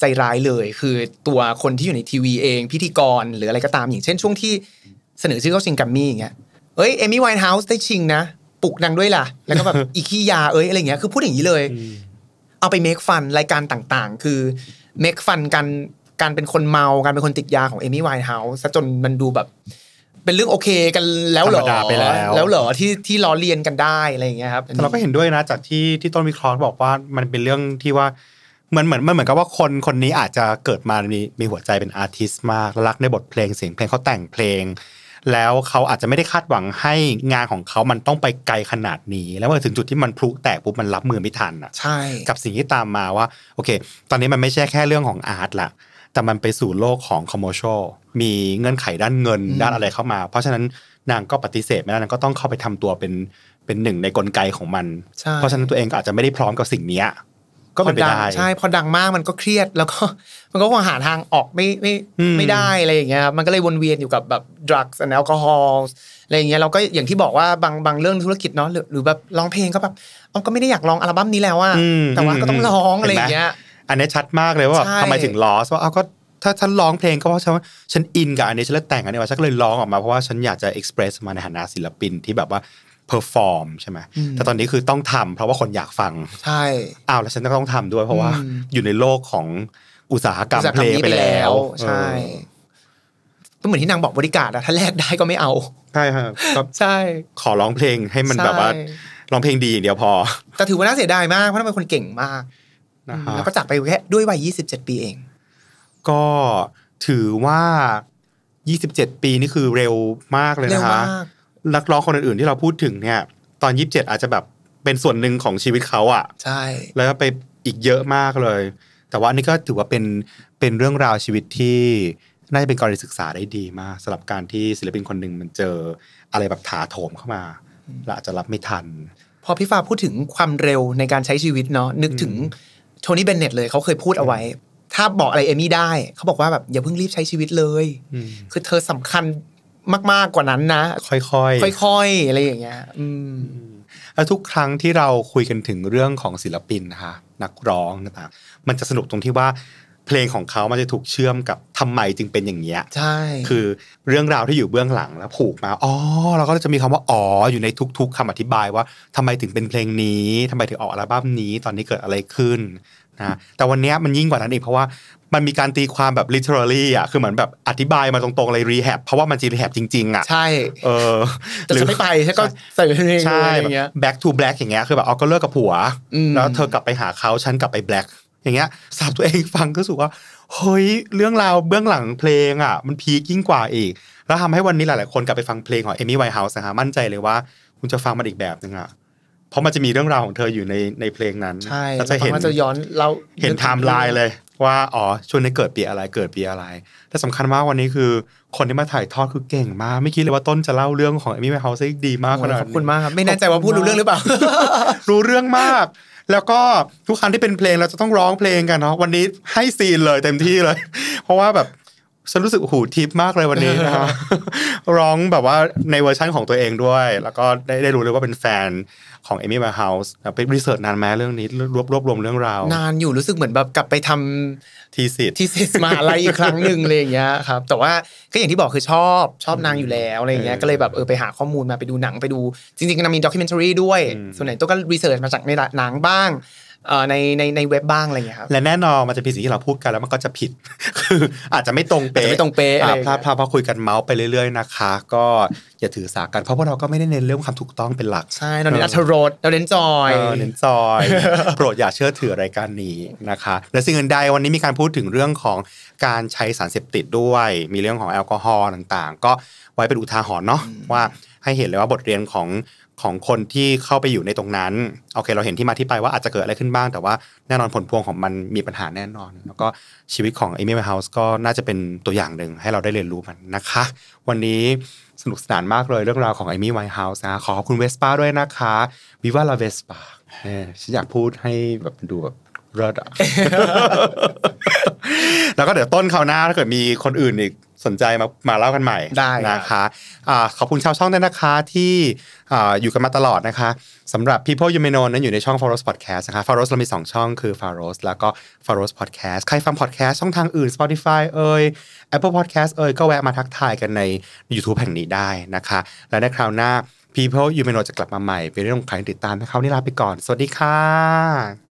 ใจร้ายเลย คือตัวคนที่อยู่ในทีวีเองพิธีกรหรืออะไรก็ตามอย่างเช่น ช่วงที่เสนอชื่อเข้าชิงกัมมี่อย่างเงี้ยเอ้ยเอมี่ไวน์เฮาส์ได้ชิงนะปลุกนางด้วยล่ะแล้วก็แบบอีขี้ยาเอ้ยอะไรเงี้ยคือพูดอย่างนี้เลยเอาไปเมคฟันรายการต่างๆ คือเมคฟันกันการเป็นคนเมาการเป็นคนติดยาของเอมี่ไวท์เฮาส์ซะจนมันดูแบบ เป็นเรื่องโอเคกันแล้วเหรอแล้วเหรอที่ที่ล้อเลียนกันได้อะไรอย่างเงี้ยครับแต่เราก็เห็นด้วยนะจากที่ที่ต้นวิเคราะห์บอกว่ามันเป็นเรื่องที่ว่ามันเหมือนมันเหมือนกับว่าคนคนนี้อาจจะเกิดมามีมีหัวใจเป็นอาร์ติสต์มากรักในบทเพลง เสียงเพลงเขาแต่งเพลง แล้วเขาอาจจะไม่ได้คาดหวังให้งานของเขามันต้องไปไกลขนาดนี้ แล้วเมื่อถึงจุดที่มันพลุแตกปุ๊บมันรับมือไม่ทันอ่ะใช่กับสิ่งที่ตามมาว่า โอเค ตอนนี้มันไม่ใช่แค่เรื่องของอาร์ตละแต่มันไปสู่โลกของคอมเมอร์ชลมีเงื่อนไขด้านเงินด้านอะไรเข้ามา เพราะฉะนั้นนางก็ปฏิเสธไม่ได้นางก็ต้องเข้าไปทำตัวเป็นเป็นหนึ่งในกลไกของมัน เพราะฉะนั้นตัวเองก็อาจจะไม่ได้พร้อมกับสิ่งนี้ก็เป็นไปได้ใช่พอดังมากมันก็เครียดแล้วก็มันก็คงหาทางออกไม่ไม่ไม่ได้อะไรอย่างเงี้ยครับมันก็เลยวนเวียนอยู่กับแบบดร u g s ์แอลกอฮอล์อะไรอย่างเงี้ยเราก็อย่างที่บอกว่าบางบางเรื่องธุรกิจเนาะหรือแบบร้องเพลงก็แบบเอก็ไม่ได้อยากร้องอัลบั้มนี้แล้วอะแต่ว่า ก็ต้องร้องอะไรอย่างเงี้ยอันนี้ชัดมากเลยว่าทำไมถึงลอสว่าเอาก็ถ้าฉันร้องเพลงก็เพราะฉันฉันอินกับอันนี้ฉันเลยแต่งอันนี้มาฉันก็เลยร้องออกมาเพราะว่าฉันอยากจะเอ็กเพรสมาในฐานะศิลปินที่แบบว่าเพอร์ฟอร์มใช่ไหมแต่ตอนนี้คือต้องทำ เพราะว่าคนอยากฟังใช่อ้าวแล้วฉันก็ต้องทำด้วย เพราะว่าอยู่ในโลกของอุตสาหกรรมเพลงไปแล้ว ใช่ก็เหมือนที่นางบอกบริการอะถ้าแลกได้ก็ไม่เอาใช่ครับใช่ ขอร้องเพลงให้มันแบบว่าร้องเพลงดีอย่างเดียวพอแต่ถือว่าน่าเสียดายมากเพราะนั่เป็นคนเก่งมากนะฮะแล้วก็จากไปแค่ด้วยวัย27 ปีเอง ก็ถือว่า 27 ปีนี่คือเร็วมากเลยนะคะนักร้องคนอื่นๆที่เราพูดถึงเนี่ย ตอน 27 อาจจะแบบ เป็นส่วนหนึ่งของชีวิตเขาอ่ะ ใช่ แล้วไปอีกเยอะมากเลย แต่ว่านี่ก็ถือว่าเป็นเป็นเรื่องราวชีวิตที่น่าจะเป็นกรณีศึกษาได้ดีมากสำหรับการที่ศิลปินคนหนึ่งมันเจออะไรแบบถาโถมเข้ามาเราอาจจะรับไม่ทัน พอพี่ฟ้าพูดถึงความเร็วในการใช้ชีวิตเนาะนึกถึงโทนี่เบนเน็ตเลยเขาเคยพูดเอาไว้ ถ้าบอกอะไร เอมี่ได้ เขาบอกว่าแบบอย่าเพิ่งรีบใช้ชีวิตเลย คือเธอสำคัญมากๆกว่านั้นนะ ค่อยๆค่อยๆอะไรอย่างเงี้ย อืมแล้วทุกครั้งที่เราคุยกันถึงเรื่องของศิลปินนะคะนักร้องต่างๆมันจะสนุกตรงที่ว่าเพลงของเขา มันจะถูกเชื่อมกับทำไมจึงเป็นอย่างเงี้ยใช่ คือเรื่องราวที่อยู่เบื้องหลังแล้วผูกมา อ๋อเราก็จะมีคำว่าอ๋ออยู่ในทุกๆคำอธิบายว่าทำไมถึงเป็นเพลงนี้ ทำไมถึงออกอัลบั้มนี้ ตอนนี้เกิดอะไรขึ้นนะ แต่วันนี้มันยิ่งกว่านั้นอีกเพราะว่ามันมีการตีความแบบ literally อ่ะ คือเหมือนแบบอธิบายมาตรงๆเลย rehab เพราะว่ามันจรง rehab จริง ๆอ่ะ ใช่ เออหรือไม่ไปใช่ก็ใส่เพลงใช่แบบ back to black อย่างเงี้ย คือแบบเอาก็เลิกกับผัว แล้วเธอกลับไปหาเขา ฉันกลับไป black อย่างเงี้ยสับตัวเองฟังก็สุกว่าเฮ้ยเรื่องราวเบื้องหลังเพลงอ่ะ มันพีคยิ่งกว่าอีก แล้วทำให้วันนี้หลายๆคนกลับไปฟังเพลงของเอมี่ไวท์เฮาส์นะฮะมั่นใจเลยว่าคุณจะฟังมันอีกแบบนึงอ่ะเพราะมันจะมีเรื่องราวของเธออยู่ในในเพลงนั้นใช่เราจะเห็นมันจะย้อนเราเห็นไทม์ไลน์เลยว่าอ๋อช่วงนี้เกิดปีอะไรเกิดปีอะไรแต่สำคัญมากวันนี้คือคนที่มาถ่ายทอดคือเก่งมากไม่คิดเลยว่าต้นจะเล่าเรื่องของเอมี่ไวท์เฮาส์ได้ดีมากขนาดนี้ขอบคุณมากครับไม่แน่ใจว่าพูดรู้เรื่องหรือเปล่ารู้เรื่องมากแล้วก็ทุกครั้งที่เป็นเพลงเราจะต้องร้องเพลงกันเนาะวันนี้ให้ซีนเลย เต็มที่เลย เพราะว่าแบบฉันรู้สึกหูทิพมากเลยวันนี้นะคร้องแบบว่าในเวอร์ชั่นของตัวเองด้วย แล้วก็ได้ได้รู้เลยว่าเป็นแฟนของเอมี่มาเฮาส์ไปรีเสิร์ชนานไหมเรื่องนี้ รวบรวบรวมเรื่องราวนานอยู่รู้สึกเหมือนแบบกลับไปทำทีสิทธ์ทีสิทธ์มาอะไรอีกครั้งหนึ่งอะไรอย่างเงี้ยครับแต่ว่าก็อย่างที่บอกคือชอบชอบนางอยู่แล้วอะไรอย่างเงี้ยก็เลยแบบเออไปหาข้อมูลมาไปดูหนังไปดูจริงๆนามีด็อกิเมนทารีด้วย ส่วนใหญ่ตัวก็รีเสิร์ชมาจากในหนังบ้างในในในเว็บบ้างอะไรอย่างเงี้ยครับและแน่นอนมันจะมีสิ่งที่เราพูดกันแล้วมันก็จะผิดคืออาจจะไม่ตรงเป๊ะไม่ตรงเป๊ะพลาดพลาดพอคุยกันเมาส์ไปเรื่อยๆ นะคะ ก็อย่าถือสากันเพราะพวกเราก็ไม่ได้เน้นเรื่องความถูกต้องเป็นหลักใช่เราเน้นอัธรสเราเน้นจอยเน้นจอยโปรดอย่าเชื่อถือรายการนี้นะคะ และสิ่งอื่นใดวันนี้มีการพูดถึงเรื่องของการใช้สารเสพติดด้วย มีเรื่องของแอลกอฮอล์ต่างๆ ก็ไว้เป็นอุทาหรณ์เนาะว่าให้เห็นเลยว่าบทเรียนของของคนที่เข้าไปอยู่ในตรงนั้น โอเค เราเห็นที่มาที่ไปว่าอาจจะเกิดอะไรขึ้นบ้าง แต่ว่าแน่นอนผลพวงของมันมีปัญหาแน่นอน แล้วก็ชีวิตของเอมี่เวเฮาส์ก็น่าจะเป็นตัวอย่างหนึ่งให้เราได้เรียนรู้มันนะคะ วันนี้สนุกสนานมากเลยเรื่องราวของเอมี่ไวท์เฮาส์นะขอขอบคุณเวสป้าด้วยนะคะวิวาลาเวสป้าฉันอยากพูดให้แบบดูแบบเลิศอะแล้วก็เดี๋ยวต้นคราวหน้าถ้าเกิดมีคนอื่นอีกสนใจมามาเล่ากันใหม่ได้นะคะขอบคุณชาวช่องด้วยนะคะที่อยู่กันมาตลอดนะคะสำหรับ People You May Know นั้นอยู่ในช่อง f a r o s Podcast นะคะ f a r o s เรามี2ช่องคือ f a r o s แล้วก็ f a r o s Podcast ใครฟัง Podcast ช่องทางอื่น Spotify เอ่ย Apple Podcast เอ่ยก็แวะมาทักทายกันใน YouTube แห่งนี้ได้นะคะ และในคราวหน้า People You May Know จะกลับมาใหม่เป็นเรื่องของใครติดตามนะครับนี่ลาไปก่อน สวัสดีค่ะ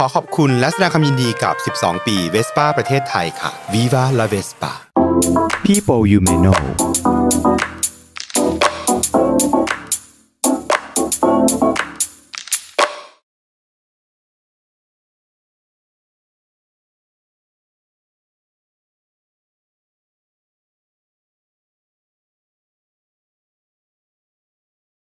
ขอขอบคุณและแสดงความยินดีกับ 12 ปีเวสป้าประเทศไทยค่ะ Viva la Vespa People you may know